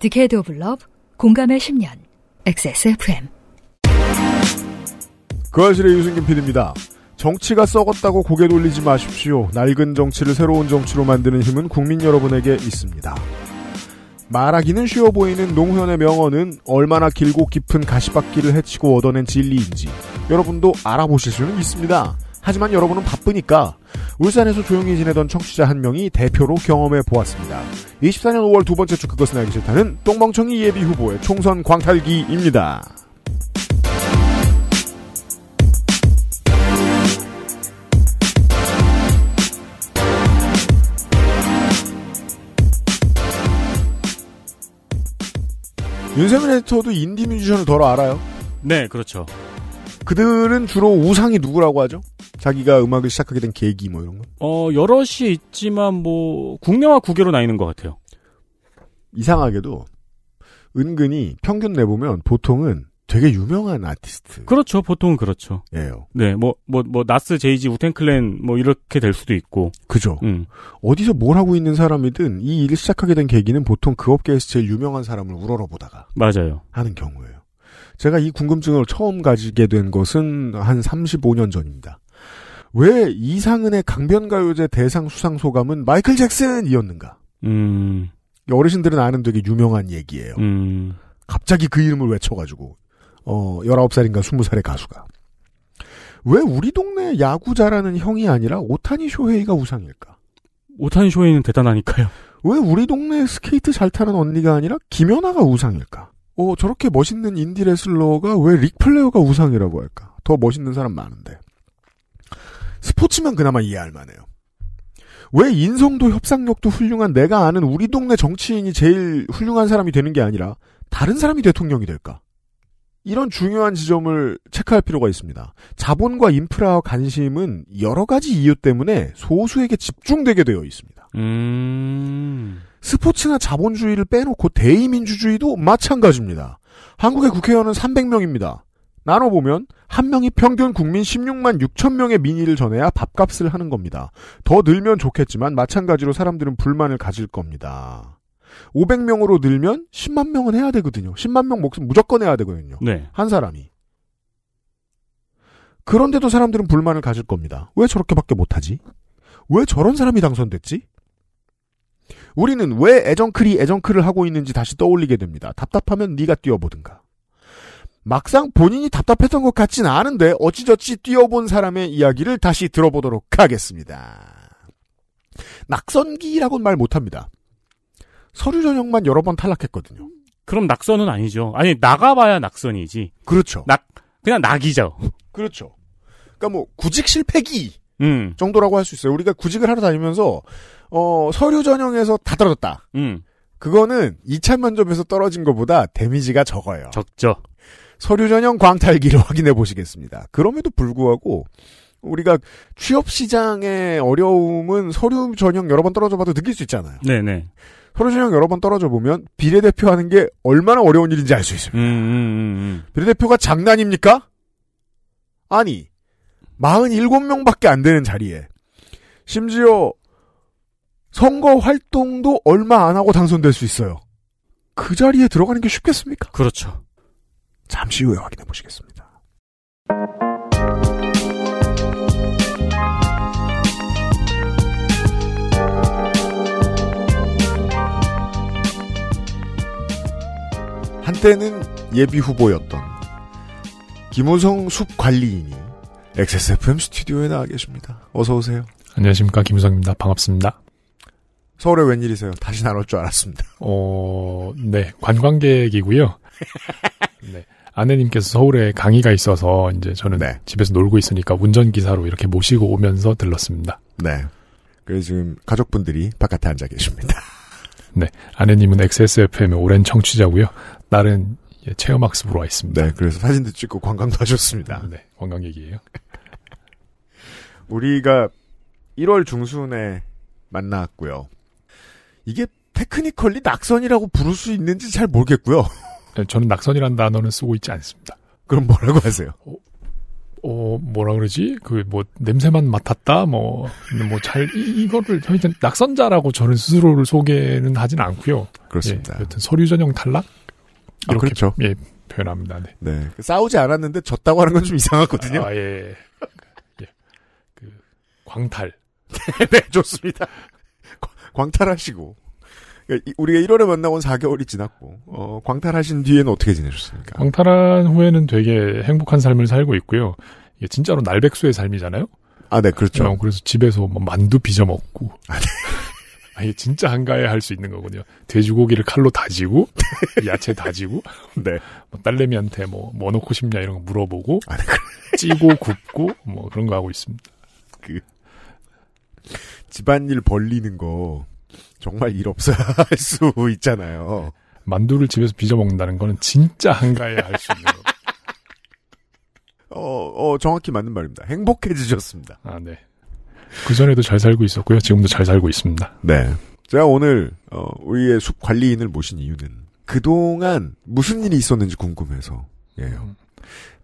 디케이드 오브 러브 공감의 10년 XSFM 그 아실의 유승균 PD입니다. 정치가 썩었다고 고개 돌리지 마십시오. 낡은 정치를 새로운 정치로 만드는 힘은 국민 여러분에게 있습니다. 말하기는 쉬워 보이는 농현의 명언은 얼마나 길고 깊은 가시밭길을 헤치고 얻어낸 진리인지 여러분도 알아보실 수는 있습니다. 하지만 여러분은 바쁘니까 울산에서 조용히 지내던 청취자 한 명이 대표로 경험해 보았습니다. 24년 5월 두 번째 축구 것은 알기 싫다는 똥멍청이 예비 후보의 총선 광탈기입니다. 윤세민 에디터도 인디 뮤지션을 덜어 알아요? 네, 그렇죠. 그들은 주로 우상이 누구라고 하죠? 자기가 음악을 시작하게 된 계기 뭐 이런 거? 어, 여럿이 있지만 뭐 국내와 국외로 나뉘는 것 같아요. 이상하게도 은근히 평균 내보면 보통은 되게 유명한 아티스트. 그렇죠. 보통은 그렇죠. 예요. 네. 뭐, 뭐, 뭐, 나스, 제이지, 우탱클랜 뭐, 이렇게 될 수도 있고. 그죠. 음. 어디서 뭘 하고 있는 사람이든 이 일을 시작하게 된 계기는 보통 그 업계에서 제일 유명한 사람을 우러러보다가. 맞아요. 하는 경우예요. 제가 이 궁금증을 처음 가지게 된 것은 한 35년 전입니다. 왜 이상은의 강변가요제 대상 수상 소감은 마이클 잭슨이었는가? 음. 어르신들은 아는 되게 유명한 얘기예요. 음. 갑자기 그 이름을 외쳐가지고 어 19살인가 20살의 가수가 왜 우리 동네 야구 잘하는 형이 아니라 오타니 쇼헤이가 우상일까? 오타니 쇼헤이는 대단하니까요. 왜 우리 동네 스케이트 잘 타는 언니가 아니라 김연아가 우상일까? 어, 저렇게 멋있는 인디 레슬러가 왜 릭플레어가 우상이라고 할까? 더 멋있는 사람 많은데. 스포츠만 그나마 이해할 만해요. 왜 인성도 협상력도 훌륭한 내가 아는 우리 동네 정치인이 제일 훌륭한 사람이 되는 게 아니라 다른 사람이 대통령이 될까? 이런 중요한 지점을 체크할 필요가 있습니다. 자본과 인프라 와 관심은 여러 가지 이유 때문에 소수에게 집중되게 되어 있습니다. 음... 스포츠나 자본주의를 빼놓고 대의민주주의도 마찬가지입니다. 한국의 국회의원은 300명입니다. 나눠보면 한 명이 평균 국민 16만 6천 명의 민의를 전해야 밥값을 하는 겁니다. 더 늘면 좋겠지만 마찬가지로 사람들은 불만을 가질 겁니다. 500명으로 늘면 10만 명은 해야 되거든요. 10만 명 목숨 무조건 해야 되거든요. 네. 한 사람이. 그런데도 사람들은 불만을 가질 겁니다. 왜 저렇게밖에 못하지? 왜 저런 사람이 당선됐지? 우리는 왜 애정클이 애정클을 하고 있는지 다시 떠올리게 됩니다. 답답하면 네가 뛰어보든가. 막상 본인이 답답했던 것 같진 않은데 어찌저찌 뛰어본 사람의 이야기를 다시 들어보도록 하겠습니다. 낙선기라고는 말 못합니다. 서류 전형만 여러 번 탈락했거든요. 그럼 낙선은 아니죠. 아니 나가봐야 낙선이지. 그렇죠. 낙 그냥 낙이죠. 그렇죠. 그러니까 뭐 구직 실패기 음. 정도라고 할 수 있어요. 우리가 구직을 하러 다니면서 어, 서류 전형에서 다 떨어졌다. 음. 그거는 2차 면접에서 떨어진 것보다 데미지가 적어요. 적죠. 서류 전형 광탈기를 확인해 보시겠습니다. 그럼에도 불구하고 우리가 취업 시장의 어려움은 서류 전형 여러 번 떨어져 봐도 느낄 수 있잖아요. 네네. 네. 서류 전형 여러 번 떨어져 보면 비례대표 하는 게 얼마나 어려운 일인지 알 수 있습니다. 음, 음, 음, 음. 비례대표가 장난입니까? 아니, 47명밖에 안 되는 자리에 심지어 선거 활동도 얼마 안 하고 당선될 수 있어요. 그 자리에 들어가는 게 쉽겠습니까? 그렇죠. 잠시 후에 확인해 보시겠습니다. 한때는 예비 후보였던 김우성 숲 관리인이 XSFM 스튜디오에 나와 계십니다. 어서 오세요. 안녕하십니까 김우성입니다. 반갑습니다. 서울에 웬일이세요? 다시 나올 줄 알았습니다. 어, 네. 관광객이고요. 네. 아내님께서 서울에 강의가 있어서 이제 저는 네. 집에서 놀고 있으니까 운전기사로 이렇게 모시고 오면서 들렀습니다. 네. 그래서 지금 가족분들이 바깥에 앉아 계십니다. 네. 아내님은 XSFM의 오랜 청취자고요. 딸은 체험학습으로 와 있습니다. 네. 그래서 사진도 찍고 관광도 하셨습니다. 네. 관광객이에요. 우리가 1월 중순에 만났고요. 이게 테크니컬리 낙선이라고 부를 수 있는지 잘 모르겠고요. 네, 저는 낙선이라는 단어는 쓰고 있지 않습니다. 그럼 뭐라고 하세요? 어, 어 뭐라 그러지? 그 뭐 냄새만 맡았다 뭐 뭐 잘 이거를 하여튼 낙선자라고 저는 스스로를 소개는 하진 않고요. 그렇습니다. 예, 여튼 서류 전형 탈락 아, 이렇게 아, 그렇죠. 예, 표현합니다. 네. 네. 그 싸우지 않았는데 졌다고 하는 건 좀 이상하거든요. 아, 예. 예. 그 광탈. 네, 좋습니다. 광탈하시고 그러니까 우리가 1월에 만나온 4개월이 지났고 어, 광탈하신 뒤에는 어떻게 지내셨습니까? 광탈한 후에는 되게 행복한 삶을 살고 있고요. 이게 진짜로 날백수의 삶이잖아요. 아, 네, 그렇죠. 어, 그래서 집에서 뭐 만두 빚어 먹고. 아, 네. 아, 이게 진짜 한가해 할 수 있는 거군요. 돼지고기를 칼로 다지고, 야채 다지고, 네. 뭐 딸내미한테 뭐, 뭐 넣고 싶냐 이런 거 물어보고, 아, 네. 찌고 굽고, 뭐 그런 거 하고 있습니다. 그, 집안일 벌리는 거 정말 일 없어 야할 수 있잖아요. 만두를 집에서 빚어 먹는다는 거는 진짜 한가해 할수 있는 거. 어, 어, 정확히 맞는 말입니다. 행복해지셨습니다. 아, 네. 그 전에도 잘 살고 있었고요. 지금도 잘 살고 있습니다. 네. 제가 오늘 어, 우리의 숲 관리인을 모신 이유는 그동안 무슨 일이 있었는지 궁금해서예요. 음.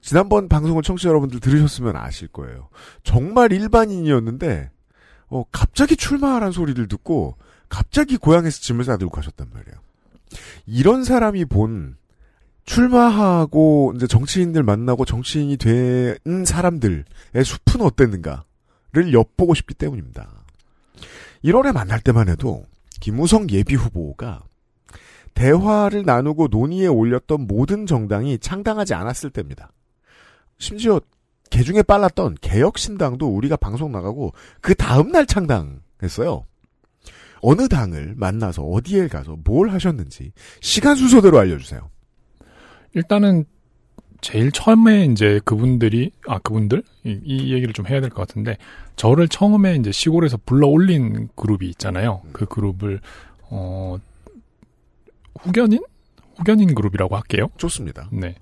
지난번 방송을 청취자 여러분들 들으셨으면 아실 거예요. 정말 일반인이었는데 어, 갑자기 출마하라는 소리를 듣고 갑자기 고향에서 짐을 싸들고 가셨단 말이에요. 이런 사람이 본 출마하고 이제 정치인들 만나고 정치인이 된 사람들의 숲은 어땠는가를 엿보고 싶기 때문입니다. 1월에 만날 때만 해도 김우성 예비 후보가 대화를 나누고 논의에 올렸던 모든 정당이 창당하지 않았을 때입니다. 심지어 개중에 빨랐던 개혁신당도 우리가 방송 나가고 그 다음날 창당했어요. 어느 당을 만나서 어디에 가서 뭘 하셨는지 시간 순서대로 알려주세요. 일단은 제일 처음에 이제 그분들이 아 그분들 이, 이 얘기를 좀 해야 될 것 같은데 저를 처음에 이제 시골에서 불러 올린 그룹이 있잖아요. 음. 그 그룹을 어 후견인 후견인 그룹이라고 할게요. 좋습니다. 네.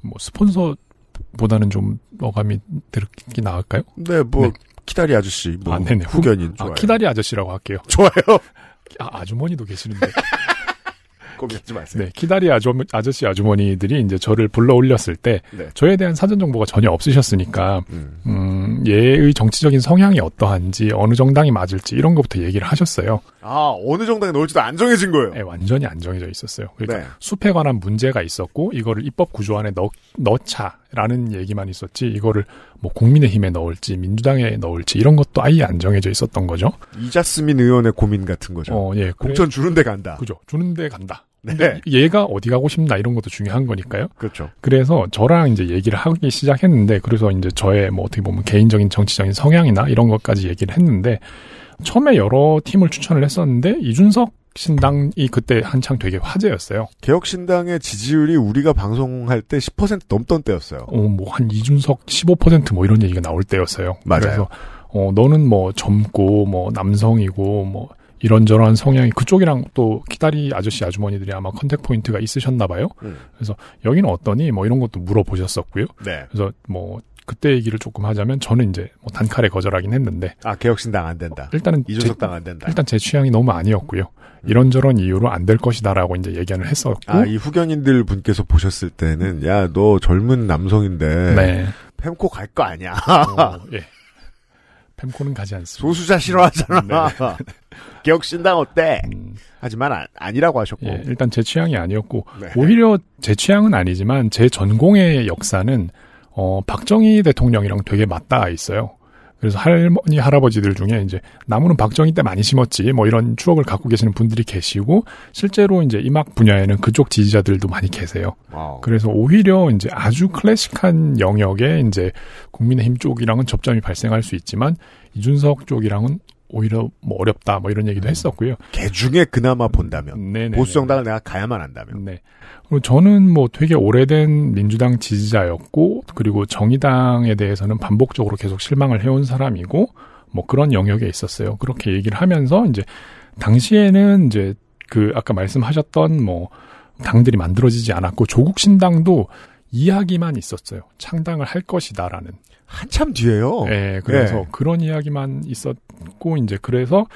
뭐 스폰서 보다는 좀 어감이 들럽게 나을까요? 네, 뭐 네. 키다리 아저씨 뭐 아, 네네. 후견인 아, 좋아요. 키다리 아저씨라고 할게요. 좋아요. 아, 아주머니도 계시는데. 고민하지 마세요. 네, 키다리 아주, 아저씨 아주머니들이 이제 저를 불러 올렸을 때 네. 저에 대한 사전 정보가 전혀 없으셨으니까 음. 음, 얘의 정치적인 성향이 어떠한지 어느 정당이 맞을지 이런 것부터 얘기를 하셨어요. 아 어느 정당에 넣을지도 안 정해진 거예요. 네, 완전히 안 정해져 있었어요. 그러니까 네. 숲에 관한 문제가 있었고 이거를 입법 구조 안에 넣, 넣자라는 얘기만 있었지 이거를 뭐 국민의힘에 넣을지 민주당에 넣을지 이런 것도 아예 안 정해져 있었던 거죠. 이자스민 의원의 고민 같은 거죠. 어, 예. 공천 그래, 주는데 간다. 그죠. 주는데 간다. 네. 근데 네. 얘가 어디 가고 싶나 이런 것도 중요한 거니까요. 그렇죠. 그래서 저랑 이제 얘기를 하기 시작했는데 그래서 이제 저의 뭐 어떻게 보면 개인적인 정치적인 성향이나 이런 것까지 얘기를 했는데 처음에 여러 팀을 추천을 했었는데 이준석 신당이 그때 한창 되게 화제였어요. 개혁신당의 지지율이 우리가 방송할 때 10% 넘던 때였어요. 어, 뭐 한 이준석 15%뭐 이런 얘기가 나올 때였어요. 맞아요. 그래서 어, 너는 뭐 젊고 뭐 남성이고 뭐 이런저런 성향이 그쪽이랑 또 기다리 아저씨 아주머니들이 아마 컨택 포인트가 있으셨나 봐요. 음. 그래서 여기는 어떠니 뭐 이런 것도 물어보셨었고요. 네. 그래서 뭐 그때 얘기를 조금 하자면 저는 이제 뭐 단칼에 거절하긴 했는데 아 개혁신당 안 된다. 일단은 이준석당 안 된다. 일단 제 취향이 너무 아니었고요. 음. 이런저런 이유로 안 될 것이다라고 이제 예견을 했었고 아이 후견인들 분께서 보셨을 때는 야 너 젊은 남성인데 네. 펜코 갈 거 아니야. 어, 예. 뱀코는 가지 않습니다. 소수자 싫어하잖아. 음, 네. 개혁신당 어때? 음. 하지만 아, 아니라고 하셨고. 예, 일단 제 취향이 아니었고 네. 오히려 제 취향은 아니지만 제 전공의 역사는 어, 박정희 대통령이랑 되게 맞닿아 있어요. 그래서 할머니 할아버지들 중에 이제 나무는 박정희 때 많이 심었지 뭐 이런 추억을 갖고 계시는 분들이 계시고 실제로 이제 이막 분야에는 그쪽 지지자들도 많이 계세요. 와우. 그래서 오히려 이제 아주 클래식한 영역에 이제 국민의힘 쪽이랑은 접점이 발생할 수 있지만 이준석 쪽이랑은 오히려 뭐 어렵다 뭐 이런 얘기도 음. 했었고요. 개 중에 그나마 본다면 네네 보수 정당을 내가 가야만 한다면. 네. 저는 뭐 되게 오래된 민주당 지지자였고 그리고 정의당에 대해서는 반복적으로 계속 실망을 해온 사람이고 뭐 그런 영역에 있었어요. 그렇게 얘기를 하면서 이제 당시에는 이제 그 아까 말씀하셨던 뭐 당들이 만들어지지 않았고 조국 신당도 이야기만 있었어요. 창당을 할 것이다라는. 한참 뒤에요. 예, 네, 그래서 예. 그런 이야기만 있었고 이제 그래서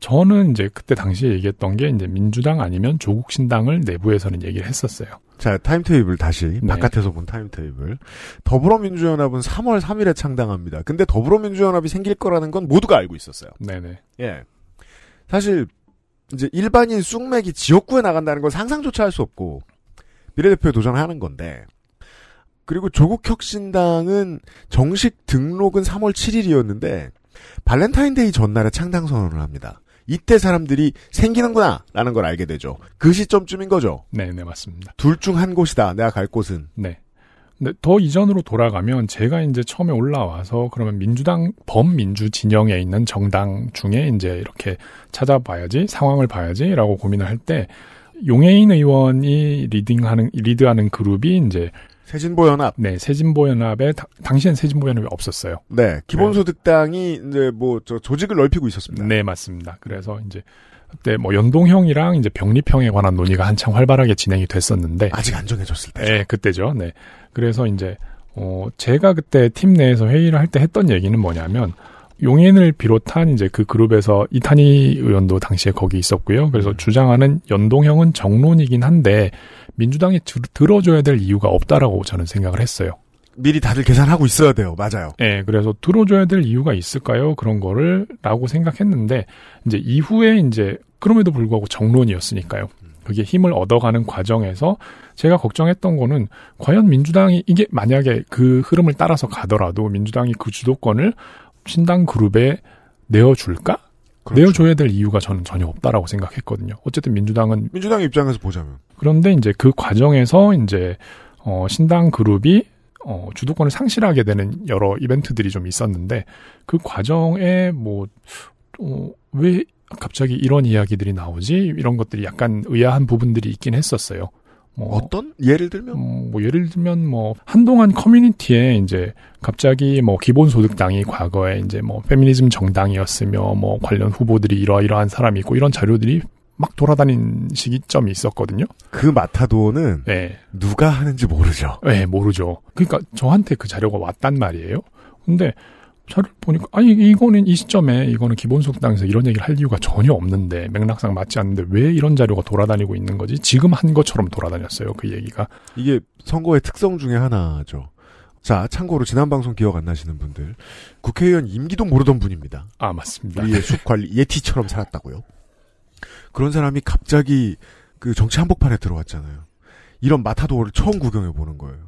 저는 이제 그때 당시에 얘기했던 게 이제 민주당 아니면 조국 신당을 내부에서는 얘기를 했었어요. 자, 타임테이블 다시 네. 바깥에서 본 타임테이블. 더불어민주연합은 3월 3일에 창당합니다. 근데 더불어민주연합이 생길 거라는 건 모두가 알고 있었어요. 네네. 예. 사실 이제 일반인 쑥맥이 지역구에 나간다는 건 상상조차 할 수 없고 미래대표에 도전하는 건데 그리고 조국 혁신당은 정식 등록은 3월 7일이었는데 발렌타인데이 전날에 창당 선언을 합니다. 이때 사람들이 생기는구나라는 걸 알게 되죠. 그 시점쯤인 거죠. 네, 네 맞습니다. 둘 중 한 곳이다. 내가 갈 곳은. 네. 근데 더 이전으로 돌아가면 제가 이제 처음에 올라와서 그러면 민주당 범민주 진영에 있는 정당 중에 이제 이렇게 찾아봐야지 상황을 봐야지라고 고민을 할 때 용해인 의원이 리딩하는 리드하는 그룹이 이제 새진보연합. 네, 새진보연합에 당시엔 새진보연합이 없었어요. 네, 기본소득당이 네. 이제 뭐 저 조직을 넓히고 있었습니다. 네, 맞습니다. 그래서 이제 그때 뭐 연동형이랑 이제 병립형에 관한 논의가 한창 활발하게 진행이 됐었는데 아직 안 정해졌을 때. 네, 그때죠. 네, 그래서 이제 어 제가 그때 팀 내에서 회의를 할 때 했던 얘기는 뭐냐면 용인을 비롯한 이제 그 그룹에서 이탄희 의원도 당시에 거기 있었고요. 그래서 음. 주장하는 연동형은 정론이긴 한데 민주당이 들, 들어줘야 될 이유가 없다라고 저는 생각을 했어요. 미리 다들 계산하고 있어야 돼요. 맞아요. 예, 네, 그래서 들어줘야 될 이유가 있을까요? 그런 거를 라고 생각했는데 이제 이후에 이제 그럼에도 불구하고 정론이었으니까요. 그게 힘을 얻어가는 과정에서 제가 걱정했던 거는 과연 민주당이 이게 만약에 그 흐름을 따라서 가더라도 민주당이 그 주도권을 신당 그룹에 내어줄까? 그렇죠. 내어줘야 될 이유가 저는 전혀 없다라고 생각했거든요. 어쨌든 민주당은 민주당 입장에서 보자면 그런데 이제 그 과정에서 이제 어, 신당 그룹이 어, 주도권을 상실하게 되는 여러 이벤트들이 좀 있었는데 그 과정에 뭐왜 어, 갑자기 이런 이야기들이 나오지 이런 것들이 약간 의아한 부분들이 있긴 했었어요. 뭐 어떤 예를 들면 음, 뭐 예를 들면 뭐 한동안 커뮤니티에 이제 갑자기 뭐 기본소득당이 과거에 이제 뭐 페미니즘 정당이었으며 뭐 관련 후보들이 이러이러한 사람이 있고 이런 자료들이 막 돌아다닌 시기점이 있었거든요. 그 마타도는 네. 누가 하는지 모르죠. 네, 모르죠. 그러니까 저한테 그 자료가 왔단 말이에요. 근데 자료를 보니까 아니 이거는 이 시점에 이거는 기본소득당에서 이런 얘기를 할 이유가 전혀 없는데 맥락상 맞지 않는데 왜 이런 자료가 돌아다니고 있는 거지? 지금 한 것처럼 돌아다녔어요 그 얘기가. 이게 선거의 특성 중에 하나죠. 자 참고로 지난 방송 기억 안 나시는 분들 국회의원 임기도 모르던 분입니다. 아 맞습니다. 우리의 숙관리 예티처럼 살았다고요. 그런 사람이 갑자기 그 정치 한복판에 들어왔잖아요. 이런 마타도어를 처음 구경해 보는 거예요.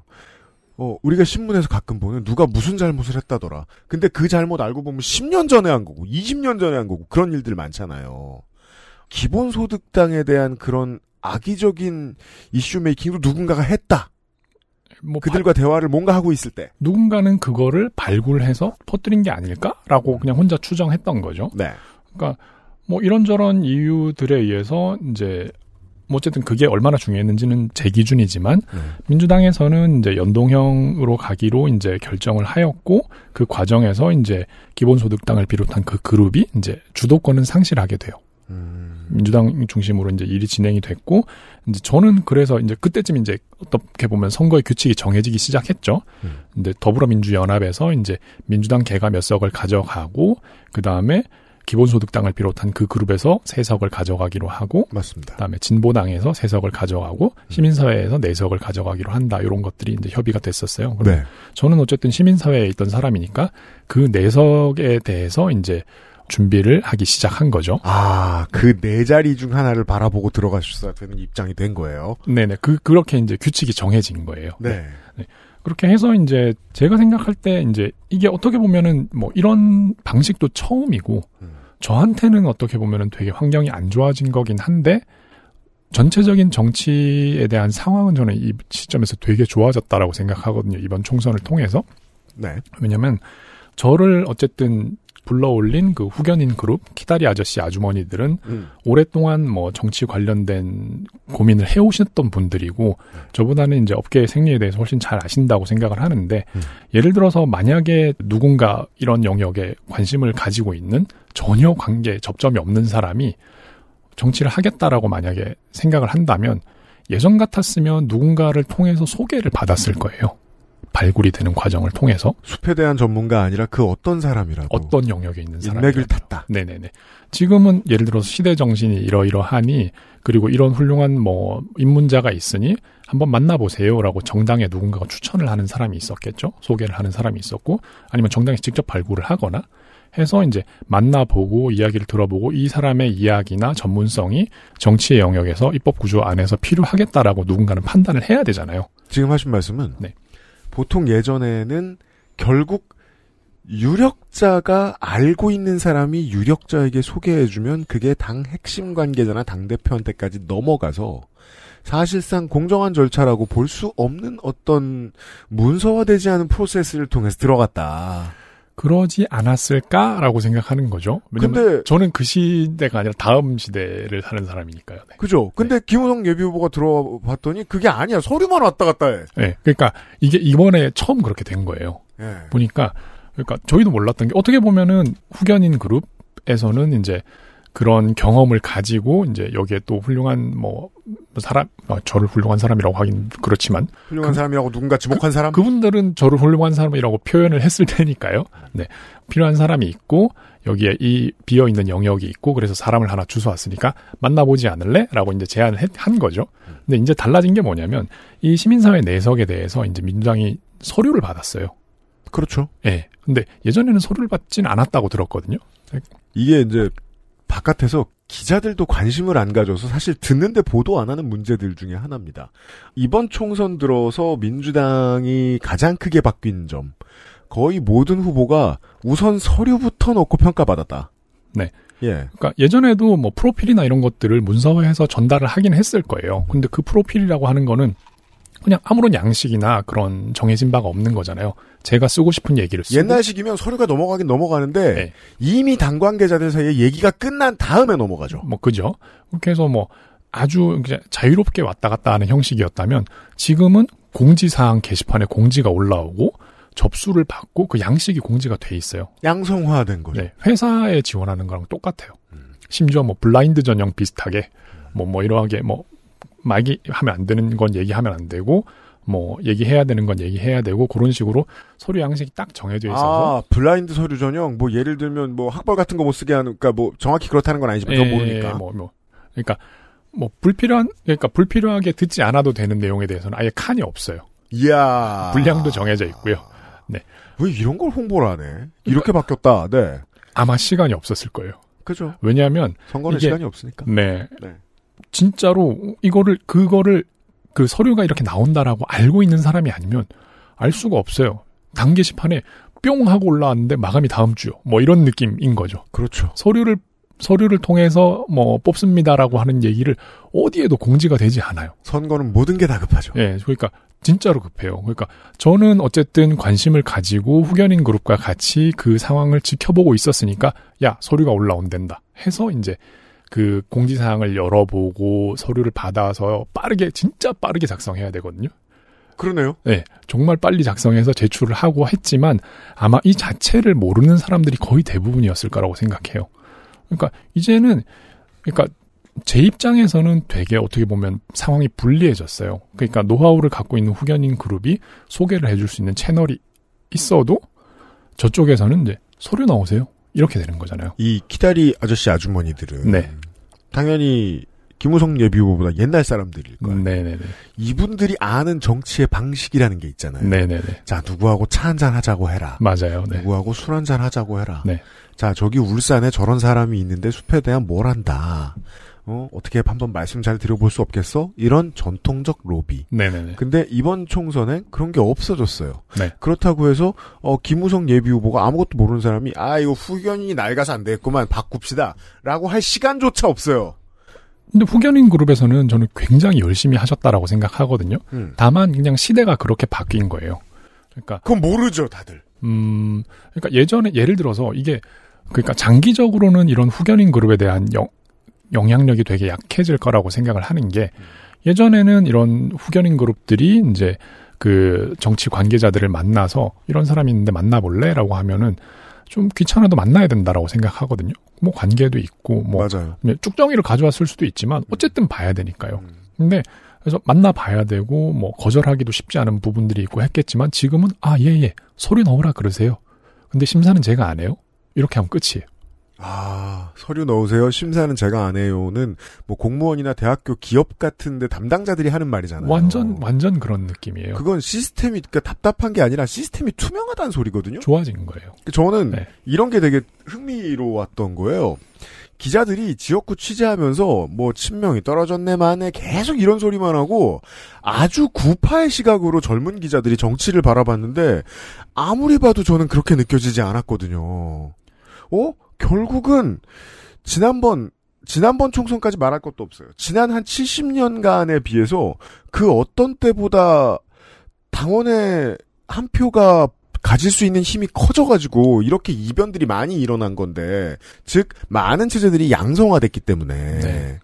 어, 우리가 신문에서 가끔 보는 누가 무슨 잘못을 했다더라. 근데 그 잘못 알고 보면 10년 전에 한 거고, 20년 전에 한 거고, 그런 일들 많잖아요. 기본소득당에 대한 그런 악의적인 이슈 메이킹도 누군가가 했다. 뭐 그들과 바... 대화를 뭔가 하고 있을 때 누군가는 그거를 발굴해서 퍼뜨린 게 아닐까라고 그냥 혼자 추정했던 거죠. 네. 그러니까 뭐 이런저런 이유들에 의해서 이제 뭐 어쨌든 그게 얼마나 중요했는지는 제 기준이지만 네. 민주당에서는 이제 연동형으로 가기로 이제 결정을 하였고 그 과정에서 이제 기본소득당을 비롯한 그 그룹이 이제 주도권은 상실하게 돼요. 음. 민주당 중심으로 이제 일이 진행이 됐고 이제 저는 그래서 이제 그때쯤 이제 어떻게 보면 선거의 규칙이 정해지기 시작했죠. 음. 근데 더불어민주연합에서 이제 민주당 개가 몇 석을 가져가고 그 다음에 기본소득당을 비롯한 그 그룹에서 세석을 가져가기로 하고 맞습니다. 그다음에 진보당에서 세석을 가져가고 음. 시민사회에서 내석을 네 가져가기로 한다. 이런 것들이 이제 협의가 됐었어요. 네. 저는 어쨌든 시민사회에 있던 사람이니까 그내석에 네 대해서 이제 준비를 하기 시작한 거죠. 아, 그 네 자리 중 하나를 바라보고 들어가셨어야 되는 입장이 된 거예요. 네네. 그, 그렇게 이제 규칙이 정해진 거예요. 네. 네. 네. 그렇게 해서 이제 제가 생각할 때 이제 이게 어떻게 보면은 뭐 이런 방식도 처음이고 음. 저한테는 어떻게 보면은 되게 환경이 안 좋아진 거긴 한데 전체적인 정치에 대한 상황은 저는 이 시점에서 되게 좋아졌다라고 생각하거든요. 이번 총선을 통해서. 네. 왜냐면 저를 어쨌든 불러올린 그 후견인 그룹 키다리 아저씨 아주머니들은 음. 오랫동안 뭐 정치 관련된 고민을 해오셨던 분들이고 음. 저보다는 이제 업계의 생리에 대해서 훨씬 잘 아신다고 생각을 하는데 음. 예를 들어서 만약에 누군가 이런 영역에 관심을 가지고 있는 전혀 관계 접점이 없는 사람이 정치를 하겠다라고 만약에 생각을 한다면 예전 같았으면 누군가를 통해서 소개를 받았을 거예요. 발굴이 되는 과정을 통해서 숲에 대한 전문가 아니라 그 어떤 사람이라도 어떤 영역에 있는 사람 인맥을 탔다. 네네네. 지금은 예를 들어서 시대 정신이 이러이러하니 그리고 이런 훌륭한 뭐 입문자가 있으니 한번 만나보세요라고 정당에 누군가가 추천을 하는 사람이 있었겠죠. 소개를 하는 사람이 있었고 아니면 정당에서 직접 발굴을 하거나 해서 이제 만나보고 이야기를 들어보고 이 사람의 이야기나 전문성이 정치의 영역에서 입법 구조 안에서 필요하겠다라고 누군가는 판단을 해야 되잖아요. 지금 하신 말씀은 네. 보통 예전에는 결국 유력자가 알고 있는 사람이 유력자에게 소개해주면 그게 당 핵심 관계자나 당대표한테까지 넘어가서 사실상 공정한 절차라고 볼 수 없는 어떤 문서화되지 않은 프로세스를 통해서 들어갔다. 그러지 않았을까라고 생각하는 거죠. 근데 저는 그 시대가 아니라 다음 시대를 사는 사람이니까요. 네. 그죠. 근데 네. 김우성 예비 후보가 들어봤더니 그게 아니야. 서류만 왔다 갔다 해. 네. 그러니까 이게 이번에 처음 그렇게 된 거예요. 네. 보니까 그러니까 저희도 몰랐던 게 어떻게 보면은 후견인 그룹에서는 이제 그런 경험을 가지고 이제 여기에 또 훌륭한 뭐 사람 어, 저를 훌륭한 사람이라고 하긴 그렇지만 훌륭한 그, 사람이라고 누군가 지목한 그, 사람 그분들은 저를 훌륭한 사람이라고 표현을 했을 테니까요. 네 필요한 사람이 있고 여기에 이 비어 있는 영역이 있고 그래서 사람을 하나 주워 왔으니까 만나보지 않을래?라고 이제 제안을 했, 한 거죠. 근데 이제 달라진 게 뭐냐면 이 시민사회 내석에 대해서 이제 민주당이 서류를 받았어요. 그렇죠. 예. 네. 근데 예전에는 서류를 받진 않았다고 들었거든요. 이게 이제 바깥에서 기자들도 관심을 안 가져서 사실 듣는데 보도 안 하는 문제들 중에 하나입니다. 이번 총선 들어서 민주당이 가장 크게 바뀐 점. 거의 모든 후보가 우선 서류부터 넣고 평가받았다. 네. 예. 그러니까 예전에도 뭐 프로필이나 이런 것들을 문서화해서 전달을 하긴 했을 거예요. 근데 그 프로필이라고 하는 거는 그냥 아무런 양식이나 그런 정해진 바가 없는 거잖아요. 제가 쓰고 싶은 얘기를 쓰고. 옛날식이면 서류가 넘어가긴 넘어가는데 네. 이미 당 관계자들 사이에 얘기가 끝난 다음에 넘어가죠. 뭐 그죠. 그래서 뭐 아주 자유롭게 왔다 갔다 하는 형식이었다면 지금은 공지사항 게시판에 공지가 올라오고 접수를 받고 그 양식이 공지가 돼 있어요. 양성화된 거죠. 네, 회사에 지원하는 거랑 똑같아요. 음. 심지어 뭐 블라인드 전형 비슷하게 뭐뭐 음. 뭐 이러하게 뭐 말이 하면 안 되는 건 얘기하면 안 되고 뭐 얘기해야 되는 건 얘기해야 되고 그런 식으로 서류 양식이 딱 정해져 있어서 아 블라인드 서류 전형 뭐 예를 들면 뭐 학벌 같은 거 못 쓰게 하는 그러니까 뭐 정확히 그렇다는 건 아니지만 예, 모르니까 뭐, 뭐 그러니까 뭐 불필요한 그러니까 불필요하게 듣지 않아도 되는 내용에 대해서는 아예 칸이 없어요. 이야 분량도 정해져 있고요. 네. 왜 이런 걸 홍보를 하네? 이렇게 그러니까, 바뀌었다. 네. 아마 시간이 없었을 거예요. 그죠. 왜냐하면 선거는 시간이 없으니까. 네. 네. 진짜로 이거를 그거를 그 서류가 이렇게 나온다라고 알고 있는 사람이 아니면 알 수가 없어요. 당 게시판에 뿅 하고 올라왔는데 마감이 다음 주요. 뭐 이런 느낌인 거죠. 그렇죠. 서류를 서류를 통해서 뭐 뽑습니다라고 하는 얘기를 어디에도 공지가 되지 않아요. 선거는 모든 게 다 급하죠. 예, 그러니까 진짜로 급해요. 그러니까 저는 어쨌든 관심을 가지고 후견인 그룹과 같이 그 상황을 지켜보고 있었으니까 야 서류가 올라온댄다 해서 이제 그 공지사항을 열어보고 서류를 받아서 빠르게 진짜 빠르게 작성해야 되거든요. 그러네요. 네, 정말 빨리 작성해서 제출을 하고 했지만 아마 이 자체를 모르는 사람들이 거의 대부분이었을 거라고 생각해요. 그러니까 이제는 그러니까 제 입장에서는 되게 어떻게 보면 상황이 불리해졌어요. 그러니까 노하우를 갖고 있는 후견인 그룹이 소개를 해줄 수 있는 채널이 있어도 저쪽에서는 이제 서류 나오세요. 이렇게 되는 거잖아요. 이 키다리 아저씨 아주머니들은 네. 당연히 김우성 예비후보보다 옛날 사람들일 거예요. 네네네. 이분들이 아는 정치의 방식이라는 게 있잖아요. 네네네. 자 누구하고 차 한 잔 하자고 해라. 맞아요. 네. 누구하고 술 한 잔 하자고 해라. 네. 자 저기 울산에 저런 사람이 있는데 숲에 대한 뭘 한다. 어, 어떻게 한번 말씀 잘 드려볼 수 없겠어? 이런 전통적 로비. 네네네. 근데 이번 총선에 그런 게 없어졌어요. 네. 그렇다고 해서 어, 김우성 예비 후보가 아무것도 모르는 사람이 아 이거 후견인이 낡아서 안 되겠구만 바꿉시다라고 할 시간조차 없어요. 근데 후견인 그룹에서는 저는 굉장히 열심히 하셨다라고 생각하거든요. 음. 다만 그냥 시대가 그렇게 바뀐 거예요. 그러니까 그건 모르죠 다들. 음, 그러니까 예전에 예를 들어서 이게 그러니까 장기적으로는 이런 후견인 그룹에 대한 영, 영향력이 되게 약해질 거라고 생각을 하는 게 예전에는 이런 후견인 그룹들이 이제 그 정치 관계자들을 만나서 이런 사람이 있는데 만나볼래? 라고 하면은 좀 귀찮아도 만나야 된다라고 생각하거든요. 뭐 관계도 있고 뭐 맞아요. 네, 쭉정이를 가져왔을 수도 있지만 어쨌든 봐야 되니까요. 근데 그래서 만나봐야 되고 뭐 거절하기도 쉽지 않은 부분들이 있고 했겠지만 지금은 아 예예 예. 소리 넣으라 그러세요. 근데 심사는 제가 안 해요. 이렇게 하면 끝이에요. 아, 서류 넣으세요. 심사는 제가 안 해요는 뭐 공무원이나 대학교 기업 같은데 담당자들이 하는 말이잖아요. 완전 완전 그런 느낌이에요. 그건 시스템이 그러니까 답답한 게 아니라 시스템이 투명하다는 소리거든요. 좋아진 거예요. 그 저는 네. 이런 게 되게 흥미로웠던 거예요. 기자들이 지역구 취재하면서 뭐 친명이 떨어졌네만에 계속 이런 소리만 하고 아주 구파의 시각으로 젊은 기자들이 정치를 바라봤는데 아무리 봐도 저는 그렇게 느껴지지 않았거든요. 어? 결국은 지난번 지난번 총선까지 말할 것도 없어요. 지난 한 70년간에 비해서 그 어떤 때보다 당원의 한 표가 가질 수 있는 힘이 커져가지고 이렇게 이변들이 많이 일어난 건데 즉 많은 체제들이 양성화됐기 때문에 네.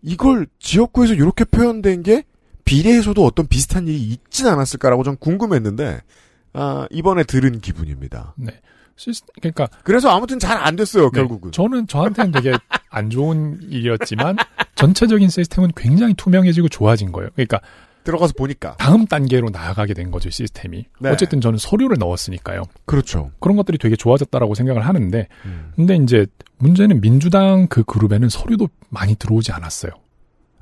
이걸 지역구에서 이렇게 표현된 게 비례에서도 어떤 비슷한 일이 있진 않았을까라고 전 궁금했는데 아, 이번에 들은 기분입니다. 네. 시스 그러니까 그래서 아무튼 잘 안 됐어요 네, 결국은. 저는 저한테는 되게 안 좋은 일이었지만 전체적인 시스템은 굉장히 투명해지고 좋아진 거예요. 그러니까 들어가서 보니까 다음 단계로 나아가게 된 거죠 시스템이. 네. 어쨌든 저는 서류를 넣었으니까요. 그렇죠. 그런 것들이 되게 좋아졌다라고 생각을 하는데, 음. 근데 이제 문제는 민주당 그 그룹에는 서류도 많이 들어오지 않았어요.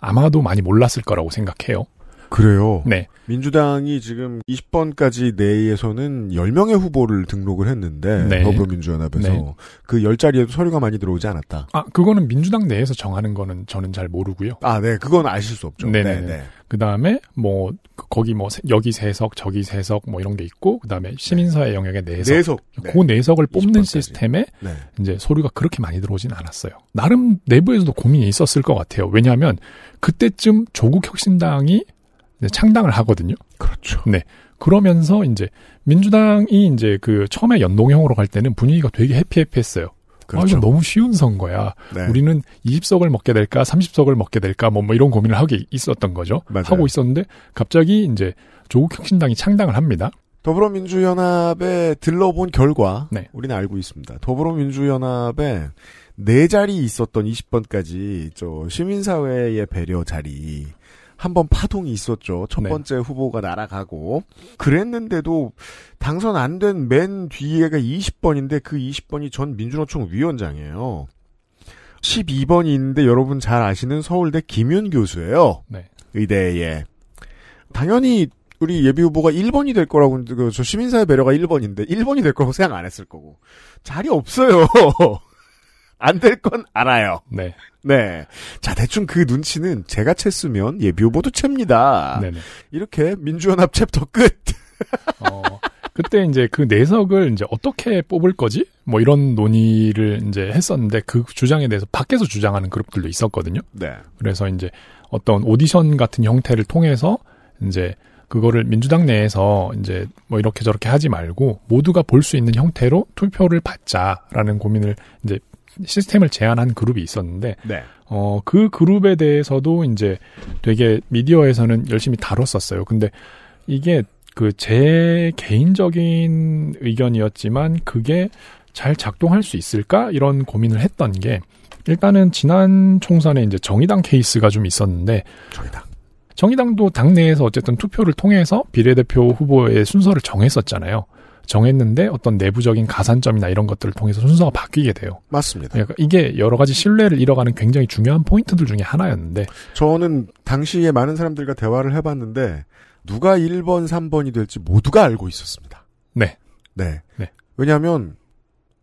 아마도 많이 몰랐을 거라고 생각해요. 그래요. 네. 민주당이 지금 20번까지 내에서는 10명의 후보를 등록을 했는데 네. 더불어민주연합에서 네. 그 10자리에도 서류가 많이 들어오지 않았다. 아, 그거는 민주당 내에서 정하는 거는 저는 잘 모르고요. 아, 네. 그건 아실 수 없죠. 네네. 네네. 그다음에 뭐 그 거기 뭐 여기 세석, 저기 세석 뭐 이런 게 있고 그다음에 네. 시민사회 영역의 내석. 내석. 네. 그 내석을 네. 뽑는 20번까지. 시스템에 네. 이제 서류가 그렇게 많이 들어오진 않았어요. 나름 내부에서도 고민이 있었을 것 같아요. 왜냐하면 그때쯤 조국 혁신당이 창당을 하거든요. 그렇죠. 네. 그러면서 이제 민주당이 이제 그 처음에 연동형으로 갈 때는 분위기가 되게 해피해피했어요. 아, 그렇죠. 아, 이건 너무 쉬운 선거야. 네. 우리는 20석을 먹게 될까, 30석을 먹게 될까, 뭐, 뭐 이런 고민을 하게 있었던 거죠. 맞아요. 하고 있었는데 갑자기 이제 조국혁신당이 창당을 합니다. 더불어민주연합에 들러본 결과 네. 우리는 알고 있습니다. 더불어민주연합에 네 자리 있었던 20번까지 저 시민사회의 배려 자리 한번 파동이 있었죠. 첫 네. 번째 네. 후보가 날아가고 그랬는데도 당선 안 된 맨 뒤에가 20번인데 그 20번이 전 민주노총 위원장이에요. 12번이 있는데 여러분 잘 아시는 서울대 김윤 교수예요. 네. 의대에 당연히 우리 예비 후보가 1번이 될 거라고 그저 시민사회 배려가 1번인데 1번이 될 거라고 생각 안 했을 거고 자리 없어요. 안 될 건 알아요. 네. 네. 자, 대충 그 눈치는 제가 채쓰면 예비 후보도 챕니다. 네네. 이렇게 민주연합 챕터 끝! 어, 그때 이제 그 내석을 이제 어떻게 뽑을 거지? 뭐 이런 논의를 이제 했었는데 그 주장에 대해서 밖에서 주장하는 그룹들도 있었거든요. 네. 그래서 이제 어떤 오디션 같은 형태를 통해서 이제 그거를 민주당 내에서 이제 뭐 이렇게 저렇게 하지 말고 모두가 볼 수 있는 형태로 투표를 받자라는 고민을 이제 시스템을 제안한 그룹이 있었는데 네. 어, 그 그룹에 대해서도 이제 되게 미디어에서는 열심히 다뤘었어요. 근데 이게 그 제 개인적인 의견이었지만 그게 잘 작동할 수 있을까 이런 고민을 했던 게 일단은 지난 총선에 이제 정의당 케이스가 좀 있었는데 정의당 정의당도 당내에서 어쨌든 투표를 통해서 비례대표 후보의 순서를 정했었잖아요. 정했는데 어떤 내부적인 가산점이나 이런 것들을 통해서 순서가 바뀌게 돼요. 맞습니다. 그러니까 이게 여러 가지 신뢰를 잃어가는 굉장히 중요한 포인트들 중에 하나였는데 저는 당시에 많은 사람들과 대화를 해봤는데 누가 1번, 3번이 될지 모두가 알고 있었습니다. 네. 네. 네. 왜냐하면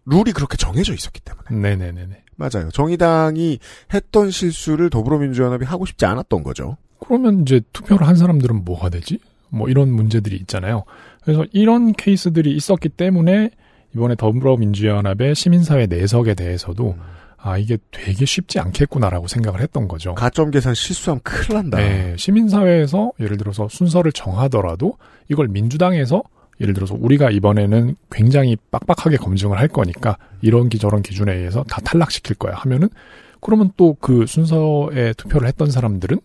룰이 그렇게 정해져 있었기 때문에. 네네네네. 네, 네, 네. 맞아요. 정의당이 했던 실수를 더불어민주연합이 하고 싶지 않았던 거죠. 그러면 이제 투표를 한 사람들은 뭐가 되지? 뭐 이런 문제들이 있잖아요. 그래서 이런 케이스들이 있었기 때문에 이번에 더불어민주연합의 시민사회 내석에 대해서도 음. 아 이게 되게 쉽지 않겠구나라고 생각을 했던 거죠. 가점 계산 실수하면 큰일 난다. 네, 시민사회에서 예를 들어서 순서를 정하더라도 이걸 민주당에서 예를 들어서 우리가 이번에는 굉장히 빡빡하게 검증을 할 거니까 이런 기 저런 기준에 의해서 다 탈락시킬 거야 하면은 그러면 또 그 순서에 투표를 했던 사람들은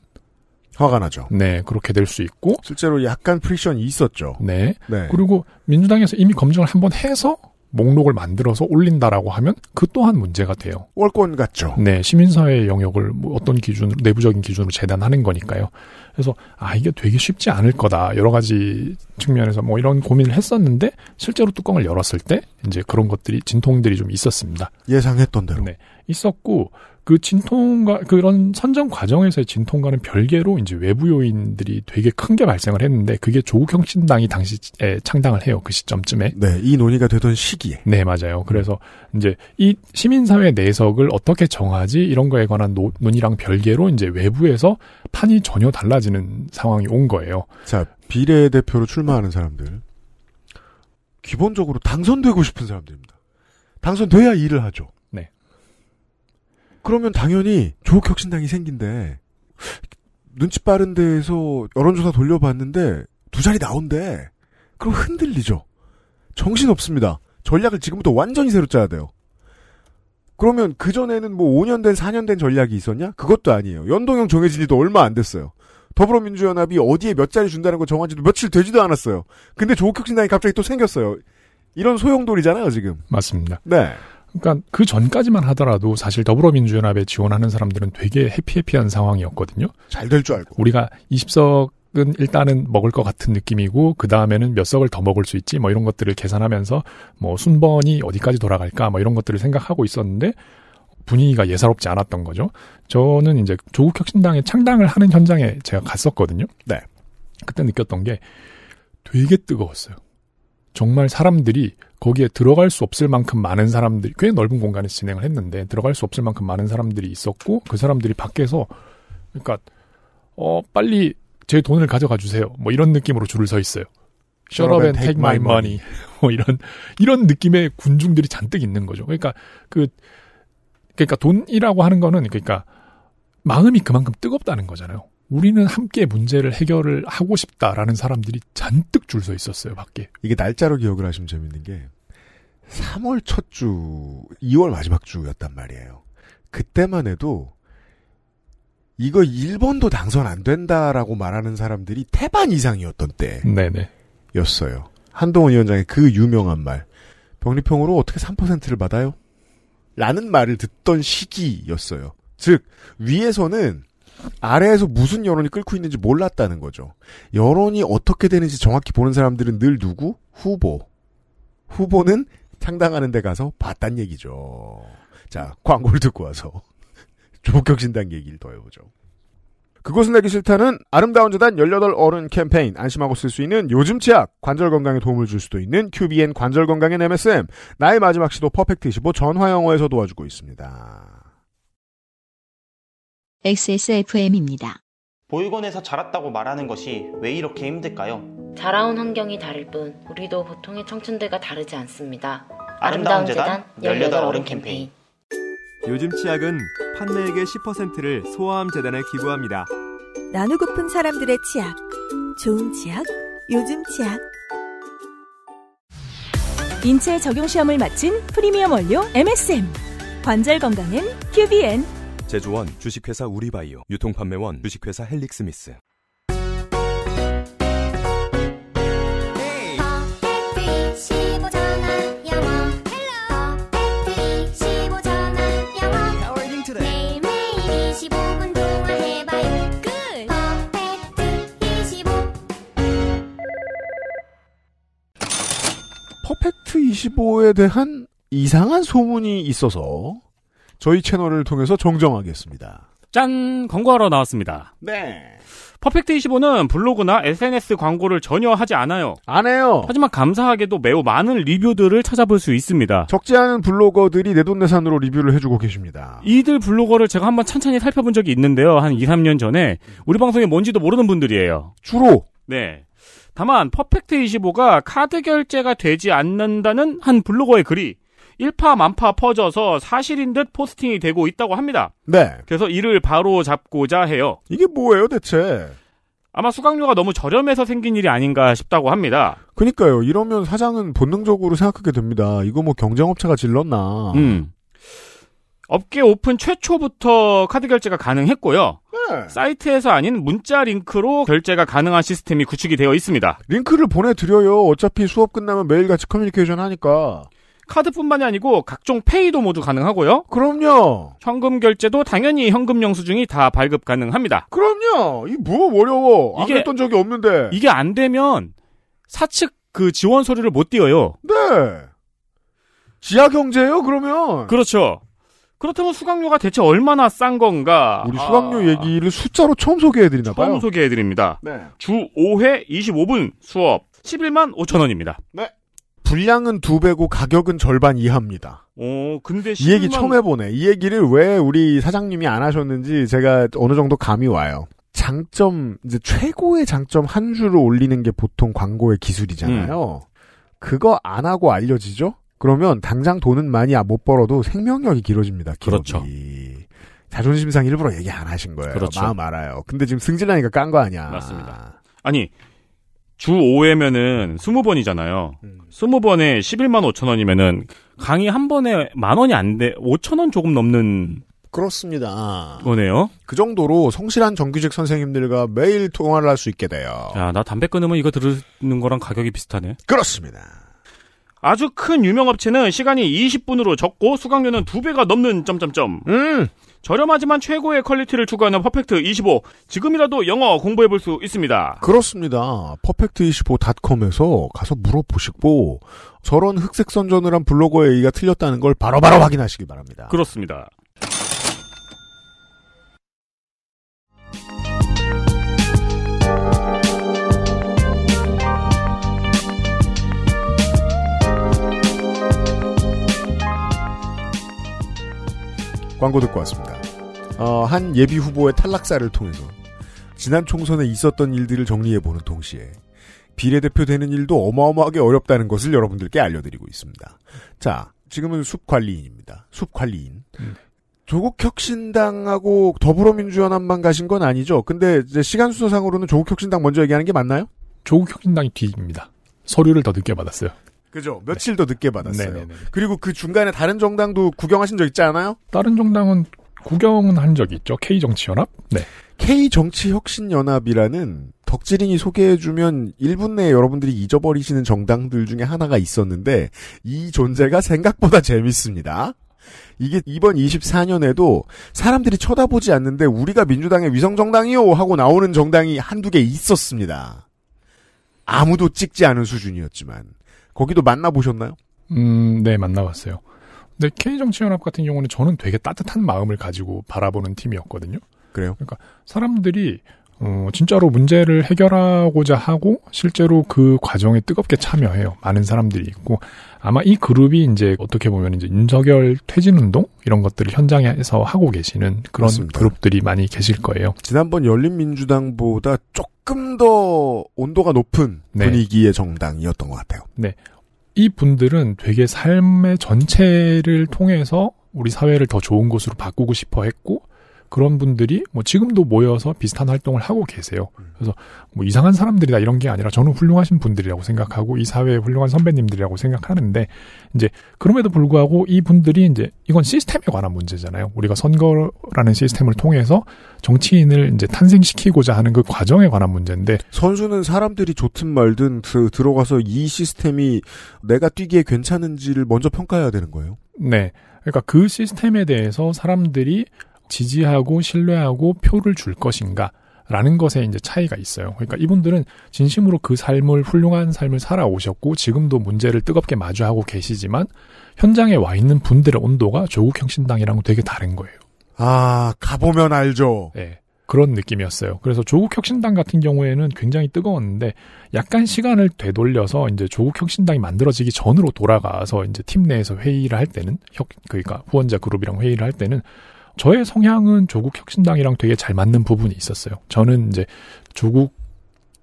화가 나죠. 네, 그렇게 될 수 있고 실제로 약간 프리션이 있었죠. 네. 네. 그리고 민주당에서 이미 검증을 한번 해서 목록을 만들어서 올린다라고 하면 그 또한 문제가 돼요. 월권 같죠. 네, 시민사회 영역을 뭐 어떤 기준, 내부적인 기준으로 재단하는 거니까요. 그래서 아 이게 되게 쉽지 않을 거다 여러 가지 측면에서 뭐 이런 고민을 했었는데 실제로 뚜껑을 열었을 때 이제 그런 것들이 진통들이 좀 있었습니다. 예상했던 대로. 네, 있었고 그 진통과 그런 선정 과정에서의 진통과는 별개로 이제 외부 요인들이 되게 큰 게 발생을 했는데 그게 조국혁신당이 당시에 창당을 해요 그 시점쯤에 네이 논의가 되던 시기에 네 맞아요 그래서 이제 이 시민사회 내석을 어떻게 정하지 이런 거에 관한 노, 논의랑 별개로 이제 외부에서 판이 전혀 달라지는 상황이 온 거예요 자 비례대표로 출마하는 사람들 기본적으로 당선되고 싶은 사람들입니다 당선돼야 일을 하죠 그러면 당연히 조국혁신당이 생긴데 눈치 빠른 데에서 여론조사 돌려봤는데 두 자리 나온대. 그럼 흔들리죠. 정신 없습니다. 전략을 지금부터 완전히 새로 짜야 돼요. 그러면 그전에는 뭐 5년 된 4년 된 전략이 있었냐? 그것도 아니에요. 연동형 정해진 지도 얼마 안 됐어요. 더불어민주연합이 어디에 몇 자리 준다는 거 정한 지도 며칠 되지도 않았어요. 근데 조국혁신당이 갑자기 또 생겼어요. 이런 소용돌이잖아요, 지금. 맞습니다. 네. 그러니까 그 전까지만 하더라도 사실 더불어민주연합에 지원하는 사람들은 되게 해피해피한 상황이었거든요. 잘 될 줄 알고. 우리가 20석은 일단은 먹을 것 같은 느낌이고 그 다음에는 몇 석을 더 먹을 수 있지 뭐 이런 것들을 계산하면서 뭐 순번이 어디까지 돌아갈까 뭐 이런 것들을 생각하고 있었는데 분위기가 예사롭지 않았던 거죠. 저는 이제 조국 혁신당의 창당을 하는 현장에 제가 갔었거든요. 네. 그때 느꼈던 게 되게 뜨거웠어요. 정말 사람들이 거기에 들어갈 수 없을 만큼 많은 사람들이 꽤 넓은 공간에 진행을 했는데 들어갈 수 없을 만큼 많은 사람들이 있었고 그 사람들이 밖에서 그러니까 어 빨리 제 돈을 가져가 주세요 뭐 이런 느낌으로 줄을 서 있어요. Shut up and take my money 뭐 이런 이런 느낌의 군중들이 잔뜩 있는 거죠. 그러니까 그 그러니까 돈이라고 하는 거는 그러니까 마음이 그만큼 뜨겁다는 거잖아요. 우리는 함께 문제를 해결을 하고 싶다라는 사람들이 잔뜩 줄 서 있었어요, 밖에. 이게 날짜로 기억을 하시면 재밌는 게 3월 첫 주, 2월 마지막 주였단 말이에요. 그때만 해도 이거 1번도 당선 안 된다라고 말하는 사람들이 태반 이상이었던 때였어요. 한동훈 위원장의 그 유명한 말. 병리평으로 어떻게 3%를 받아요? 라는 말을 듣던 시기였어요. 즉, 위에서는 아래에서 무슨 여론이 끓고 있는지 몰랐다는 거죠. 여론이 어떻게 되는지 정확히 보는 사람들은 늘 누구? 후보. 후보는 상당하는 데 가서 봤단 얘기죠. 자, 광고를 듣고 와서 조격신당 얘기를 더 해보죠. 그것은 알기 싫다는 아름다운 재단 18어른 캠페인 안심하고 쓸 수 있는 요즘 치약 관절 건강에 도움을 줄 수도 있는 QBN 관절 건강의 MSM 나의 마지막 시도 퍼펙트 25 전화영어에서 도와주고 있습니다. XSFM입니다. 보육원에서 자랐다고 말하는 것이 왜 이렇게 힘들까요? 자라온 환경이 다를 뿐 우리도 보통의 청춘들과 다르지 않습니다. 아름다운, 아름다운 재단 18 어른 캠페인 요즘 치약은 판매액의 10%를 소아암 재단에 기부합니다. 나누고픈 사람들의 치약. 좋은 치약, 요즘 치약. 인체 적용 시험을 마친 프리미엄 원료 MSM. 관절 건강엔 QBN 제조원 주식회사 우리바이오 유통판매원 주식회사 헬릭스미스 네. 퍼펙트 25에 대한 이상한 소문이 있어서 저희 채널을 통해서 정정하겠습니다. 짠! 광고하러 나왔습니다. 네. 퍼펙트25는 블로그나 SNS 광고를 전혀 하지 않아요. 안 해요. 하지만 감사하게도 매우 많은 리뷰들을 찾아볼 수 있습니다. 적지 않은 블로거들이 내돈내산으로 리뷰를 해주고 계십니다. 이들 블로거를 제가 한번 천천히 살펴본 적이 있는데요. 한 2, 3년 전에 우리 방송이 뭔지도 모르는 분들이에요. 주로? 네. 다만 퍼펙트25가 카드 결제가 되지 않는다는 한 블로거의 글이 일파만파 퍼져서 사실인 듯 포스팅이 되고 있다고 합니다. 네. 그래서 이를 바로 잡고자 해요. 이게 뭐예요, 대체? 아마 수강료가 너무 저렴해서 생긴 일이 아닌가 싶다고 합니다. 그니까요. 이러면 사장은 본능적으로 생각하게 됩니다. 이거 뭐 경쟁업체가 질렀나. 음. 업계 오픈 최초부터 카드 결제가 가능했고요. 네. 사이트에서 아닌 문자 링크로 결제가 가능한 시스템이 구축이 되어 있습니다. 링크를 보내드려요. 어차피 수업 끝나면 매일같이 커뮤니케이션 하니까. 카드뿐만이 아니고 각종 페이도 모두 가능하고요. 그럼요. 현금 결제도 당연히 현금 영수증이 다 발급 가능합니다. 그럼요. 이뭐 어려워. 이게, 했던 적이 없는데. 이게 안 되면 사측 그 지원 서류를 못 띄어요. 네. 지하 경제예요, 그러면. 그렇죠. 그렇다면 수강료가 대체 얼마나 싼 건가? 우리 수강료 아... 얘기를 숫자로 처음 소개해드리나 처음 봐요. 처음 소개해드립니다. 네. 주 5회 25분 수업 11만 5천 원입니다. 네. 분량은 두 배고 가격은 절반 이하입니다. 어, 근데 10만... 이 얘기 처음 해보네. 이 얘기를 왜 우리 사장님이 안 하셨는지 제가 어느 정도 감이 와요. 장점 이제 최고의 장점 한 줄을 올리는 게 보통 광고의 기술이잖아요. 음. 그거 안 하고 알려지죠? 그러면 당장 돈은 많이 못 벌어도 생명력이 길어집니다. 기록이. 그렇죠. 자존심상 일부러 얘기 안 하신 거예요. 그렇죠. 마음 알아요. 근데 지금 승진하니까 깐 거 아니야. 맞습니다. 아니 주 5회면은 20번이잖아요. 음. 20번에 11만 5천 원이면은 강의 한 번에 만 원이 안 돼, 5천 원 조금 넘는 그렇습니다. 거네요. 그 정도로 성실한 정규직 선생님들과 매일 통화를 할 수 있게 돼요. 야, 나 담배 끊으면 이거 들는 거랑 가격이 비슷하네. 그렇습니다. 아주 큰 유명 업체는 시간이 20분으로 적고 수강료는 2배가 넘는 점점점. 음. 저렴하지만 최고의 퀄리티를 추구하는 퍼펙트 25. 지금이라도 영어 공부해 볼 수 있습니다. 그렇습니다. 퍼펙트25.com에서 가서 물어보시고 저런 흑색 선전을 한 블로거의 얘기가 틀렸다는 걸 바로바로 바로 확인하시기 바랍니다. 그렇습니다. 광고 듣고 왔습니다. 어, 한 예비 후보의 탈락사를 통해서 지난 총선에 있었던 일들을 정리해보는 동시에 비례대표 되는 일도 어마어마하게 어렵다는 것을 여러분들께 알려드리고 있습니다. 자, 지금은 숲관리인입니다. 숲관리인. 음. 조국혁신당하고 더불어민주연합만 가신 건 아니죠. 근데 이제 시간 순서상으로는 조국혁신당 먼저 얘기하는 게 맞나요? 조국혁신당이 뒤입니다. 서류를 더 늦게 받았어요. 그죠. 네. 며칠 네. 더 늦게 받았어요. 네네네. 네, 네, 그리고 그 중간에 다른 정당도 구경하신 적 있지 않아요? 다른 정당은 구경은 한 적이 있죠. K정치연합? 네. K정치혁신연합이라는 덕질인이 소개해주면 1분 내에 여러분들이 잊어버리시는 정당들 중에 하나가 있었는데 이 존재가 생각보다 재밌습니다. 이게 이번 24년에도 사람들이 쳐다보지 않는데 우리가 민주당의 위성정당이요 하고 나오는 정당이 한두 개 있었습니다. 아무도 찍지 않은 수준이었지만 거기도 만나보셨나요? 음, 네 만나봤어요. 근데 K정치연합 같은 경우는 저는 되게 따뜻한 마음을 가지고 바라보는 팀이었거든요. 그래요? 그러니까 사람들이 어, 진짜로 문제를 해결하고자 하고 실제로 그 과정에 뜨겁게 참여해요. 많은 사람들이 있고 아마 이 그룹이 이제 어떻게 보면 이제 윤석열 퇴진 운동 이런 것들을 현장에서 하고 계시는 그런 맞습니다. 그룹들이 많이 계실 거예요. 지난번 열린민주당보다 조금 더 온도가 높은 네. 분위기의 정당이었던 것 같아요. 네. 이 분들은 되게 삶의 전체를 통해서 우리 사회를 더 좋은 곳으로 바꾸고 싶어 했고 그런 분들이 뭐 지금도 모여서 비슷한 활동을 하고 계세요. 음. 그래서 뭐 이상한 사람들이다 이런 게 아니라 저는 훌륭하신 분들이라고 생각하고 이사회에 훌륭한 선배님들이라고 생각하는데 이제 그럼에도 불구하고 이 분들이 이제 이건 시스템에 관한 문제잖아요. 우리가 선거라는 시스템을 통해서 정치인을 이제 탄생시키고자 하는 그 과정에 관한 문제인데 선수는 사람들이 좋든 말든 그 들어가서 이 시스템이 내가 뛰기에 괜찮은지를 먼저 평가해야 되는 거예요. 네. 그러니까 그 시스템에 대해서 사람들이 지지하고 신뢰하고 표를 줄 것인가 라는 것에 이제 차이가 있어요. 그러니까 이분들은 진심으로 그 삶을 훌륭한 삶을 살아오셨고 지금도 문제를 뜨겁게 마주하고 계시지만 현장에 와 있는 분들의 온도가 조국 혁신당이랑은 되게 다른 거예요. 아 가보면 알죠. 네. 그런 느낌이었어요. 그래서 조국 혁신당 같은 경우에는 굉장히 뜨거웠는데 약간 시간을 되돌려서 이제 조국 혁신당이 만들어지기 전으로 돌아가서 이제 팀 내에서 회의를 할 때는 혁 그러니까 후원자 그룹이랑 회의를 할 때는 저의 성향은 조국 혁신당이랑 되게 잘 맞는 부분이 있었어요. 저는 이제 조국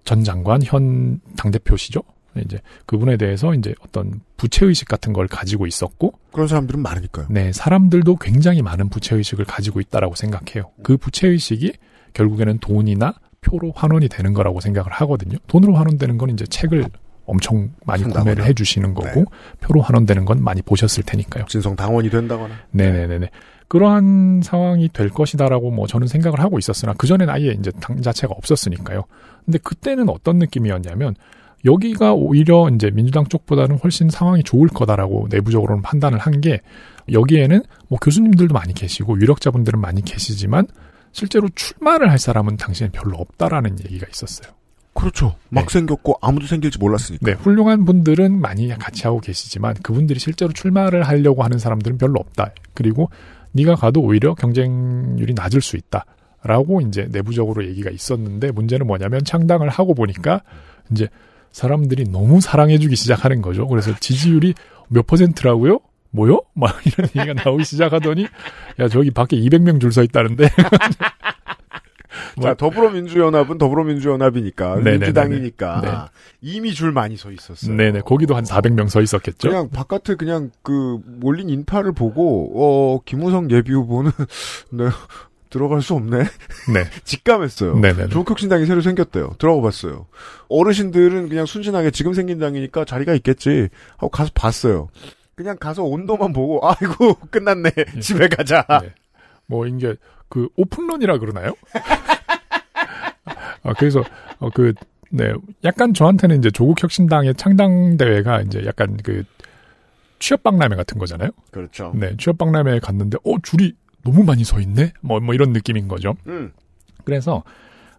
전 장관 현 당대표시죠. 이제 그분에 대해서 이제 어떤 부채의식 같은 걸 가지고 있었고 그런 사람들은 많으니까요. 네, 사람들도 굉장히 많은 부채의식을 가지고 있다라고 생각해요. 그 부채의식이 결국에는 돈이나 표로 환원이 되는 거라고 생각을 하거든요. 돈으로 환원되는 건 이제 책을 엄청 많이 산다거나. 구매를 해주시는 거고 네. 표로 환원되는 건 많이 보셨을 테니까요. 진성 당원이 된다거나. 네네네네. 그러한 상황이 될 것이다라고 뭐 저는 생각을 하고 있었으나 그전엔 아예 이제 당 자체가 없었으니까요. 근데 그때는 어떤 느낌이었냐면 여기가 오히려 이제 민주당 쪽보다는 훨씬 상황이 좋을 거다라고 내부적으로는 판단을 한 게 여기에는 뭐 교수님들도 많이 계시고 유력자분들은 많이 계시지만 실제로 출마를 할 사람은 당신에 별로 없다라는 얘기가 있었어요. 그렇죠. 막 네. 생겼고 아무도 생길지 몰랐으니까. 네, 훌륭한 분들은 많이 같이 하고 계시지만 그분들이 실제로 출마를 하려고 하는 사람들은 별로 없다. 그리고 네가 가도 오히려 경쟁률이 낮을 수 있다. 라고 이제 내부적으로 얘기가 있었는데 문제는 뭐냐면 창당을 하고 보니까 이제 사람들이 너무 사랑해주기 시작하는 거죠. 그래서 지지율이 몇 퍼센트라고요? 뭐요? 막 이런 얘기가 나오기 시작하더니 야 저기 밖에 200명 줄 서 있다는데 자, 뭐, 더불어민주연합은 더불어민주연합이니까 네네네네. 네, 네, 민주당이니까 네네. 네. 이미 줄 많이 서 있었어요. 네네. 거기도 한 400명 서 있었겠죠. 그냥 바깥에 그냥 그 몰린 인파를 보고 어 김우성 예비 후보는 네, 들어갈 수 없네. 네. 직감했어요. 네네. 조국혁신당이 새로 생겼대요. 들어가 봤어요. 어르신들은 그냥 순진하게 지금 생긴 당이니까 자리가 있겠지 하고 가서 봤어요. 그냥 가서 온도만 보고 아이고 끝났네 집에 가자. 네. 뭐이제 그 오픈런이라 그러나요? 아, 그래서 어, 그 네, 약간 저한테는 이제 조국 혁신당의 창당 대회가 이제 약간 그 취업 박람회 같은 거잖아요. 그렇죠. 네, 취업 박람회에 갔는데 어 줄이 너무 많이 서 있네. 뭐뭐 뭐 이런 느낌인 거죠. 음. 그래서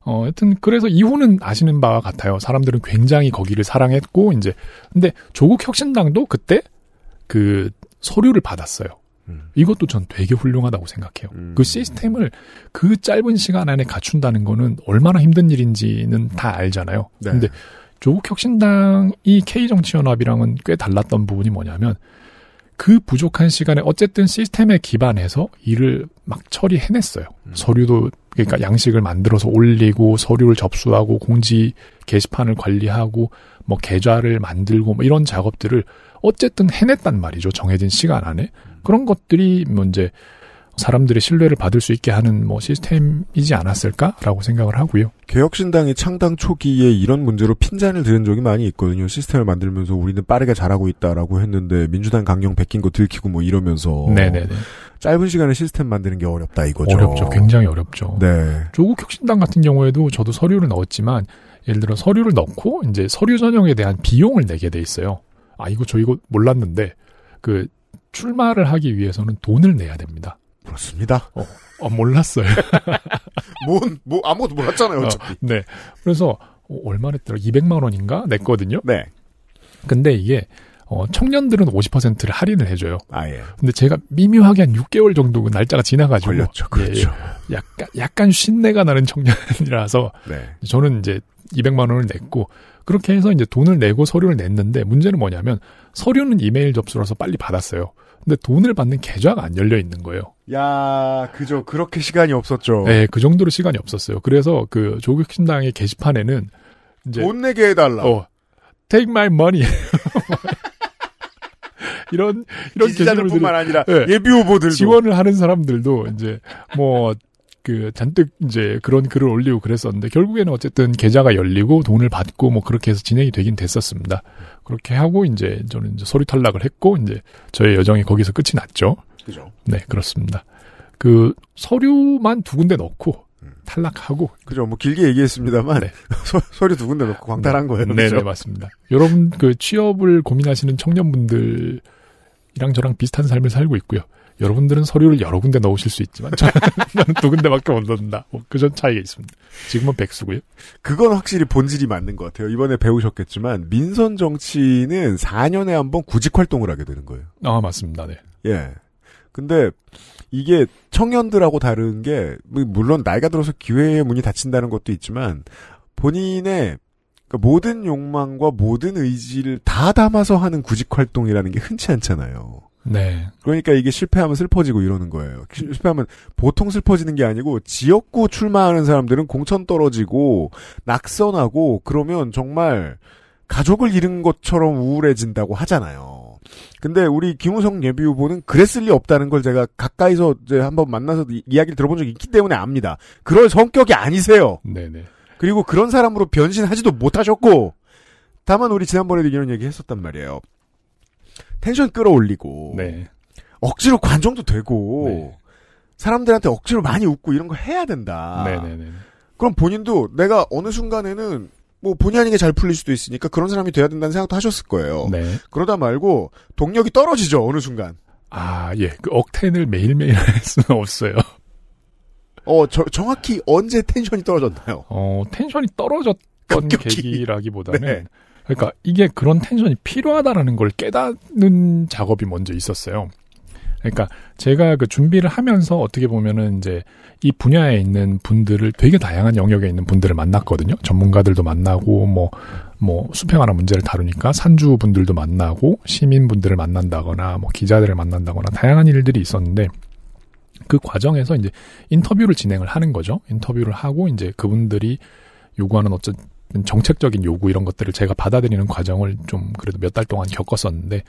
어, 여튼, 그래서 이후는 아시는 바와 같아요. 사람들은 굉장히 거기를 사랑했고, 이제. 근데 조국 혁신당도 그때 그 서류를 받았어요. 음. 이것도 전 되게 훌륭하다고 생각해요. 음. 그 시스템을 그 짧은 시간 안에 갖춘다는 거는 얼마나 힘든 일인지는 다 알잖아요. 네. 근데 조국 혁신당이 K정치연합이랑은 꽤 달랐던 부분이 뭐냐면 그 부족한 시간에 어쨌든 시스템에 기반해서 일을 막 처리해냈어요. 음. 서류도 그러니까 양식을 만들어서 올리고 서류를 접수하고 공지 게시판을 관리하고 뭐 계좌를 만들고 뭐 이런 작업들을 어쨌든 해냈단 말이죠. 정해진 시간 안에. 그런 것들이 뭐 이제 사람들의 신뢰를 받을 수 있게 하는 뭐 시스템이지 않았을까라고 생각을 하고요. 개혁신당이 창당 초기에 이런 문제로 핀잔을 드은 적이 많이 있거든요. 시스템을 만들면서 우리는 빠르게 잘하고 있다라고 했는데 민주당 강령 베낀 거 들키고 뭐 이러면서 네네네. 짧은 시간에 시스템 만드는 게 어렵다 이거죠. 어렵죠. 굉장히 어렵죠. 네. 조국 혁신당 같은 경우에도 저도 서류를 넣었지만 예를 들어 서류를 넣고 이제 서류 전형에 대한 비용을 내게 돼 있어요. 아 이거 저 이거 몰랐는데 그 출마를 하기 위해서는 돈을 내야 됩니다. 그렇습니다. 어, 어 몰랐어요. 뭔, 뭐, 아무것도 몰랐잖아요, 어 네. 그래서, 어, 얼마 냈더라? 200만 원인가? 냈거든요. 네. 근데 이게, 어, 청년들은 50%를 할인을 해줘요. 아, 예. 근데 제가 미묘하게 한 6개월 정도 그 날짜가 지나가지고. 걸렸죠. 그렇죠. 예, 예. 약간, 약간 쉰내가 나는 청년이라서. 네. 저는 이제 200만 원을 냈고, 그렇게 해서 이제 돈을 내고 서류를 냈는데 문제는 뭐냐면 서류는 이메일 접수라서 빨리 받았어요. 근데 돈을 받는 계좌가 안 열려 있는 거예요. 야, 그죠. 그렇게 시간이 없었죠. 네, 그 정도로 시간이 없었어요. 그래서 그 조국신당의 게시판에는 이제 돈 내게 해달라. 어, take my money. 이런 이런 기자들뿐만 아니라 예, 예비 후보들 지원을 하는 사람들도 이제 뭐그 잔뜩 이제 그런 글을 올리고 그랬었는데 결국에는 어쨌든 계좌가 열리고 돈을 받고 뭐 그렇게 해서 진행이 되긴 됐었습니다. 그렇게 하고 이제 저는 이제 서류 탈락을 했고 이제 저의 여정이 거기서 끝이 났죠. 그죠. 네, 그렇습니다. 그 서류만 두 군데 넣고 음. 탈락하고 그죠 뭐 길게 얘기했습니다만 네. 서, 류두 군데 넣고 광탈한 거예요 네, 네 맞습니다 여러분 그 취업을 고민하시는 청년분들이랑 저랑 비슷한 삶을 살고 있고요 여러분들은 서류를 여러 군데 넣으실 수 있지만 저는 두 군데밖에 못 넣는다. 뭐 그전 차이가 있습니다. 지금은 백수고요. 그건 확실히 본질이 맞는 것 같아요. 이번에 배우셨겠지만 민선 정치는 4년에 한번 구직 활동을 하게 되는 거예요. 아 맞습니다. 네. 예. 근데 이게 청년들하고 다른 게 뭐 물론 나이가 들어서 기회의 문이 닫힌다는 것도 있지만 본인의 그러니까 모든 욕망과 모든 의지를 다 담아서 하는 구직 활동이라는 게 흔치 않잖아요. 네. 그러니까 이게 실패하면 슬퍼지고 이러는 거예요. 실패하면 보통 슬퍼지는 게 아니고 지역구 출마하는 사람들은 공천 떨어지고 낙선하고 그러면 정말 가족을 잃은 것처럼 우울해진다고 하잖아요. 근데 우리 김우성 예비 후보는 그랬을 리 없다는 걸 제가 가까이서 이제 한번 만나서 이, 이야기를 들어본 적이 있기 때문에 압니다. 그럴 성격이 아니세요. 네네. 네. 그리고 그런 사람으로 변신하지도 못하셨고 다만 우리 지난번에도 이런 얘기 했었단 말이에요. 텐션 끌어올리고 네. 억지로 관종도 되고 네. 사람들한테 억지로 많이 웃고 이런 거 해야 된다. 네네네. 네, 네, 네. 그럼 본인도 내가 어느 순간에는 뭐 본의 아니게 잘 풀릴 수도 있으니까 그런 사람이 돼야 된다는 생각도 하셨을 거예요. 네. 그러다 말고 동력이 떨어지죠 어느 순간. 아 예, 그 억텐을 매일매일 할 수는 없어요. 어, 저, 정확히 언제 텐션이 떨어졌나요? 어, 텐션이 떨어졌던 급격히. 계기라기보다는 네. 그러니까 이게 그런 텐션이 필요하다라는 걸 깨닫는 작업이 먼저 있었어요. 그러니까 제가 그 준비를 하면서 어떻게 보면은 이제 이 분야에 있는 분들을 되게 다양한 영역에 있는 분들을 만났거든요. 전문가들도 만나고 뭐, 뭐 수평하나 문제를 다루니까 산주 분들도 만나고 시민분들을 만난다거나 뭐 기자들을 만난다거나 다양한 일들이 있었는데 그 과정에서 이제 인터뷰를 진행을 하는 거죠. 인터뷰를 하고 이제 그분들이 요구하는 어떤 정책적인 요구 이런 것들을 제가 받아들이는 과정을 좀 그래도 몇 달 동안 겪었었는데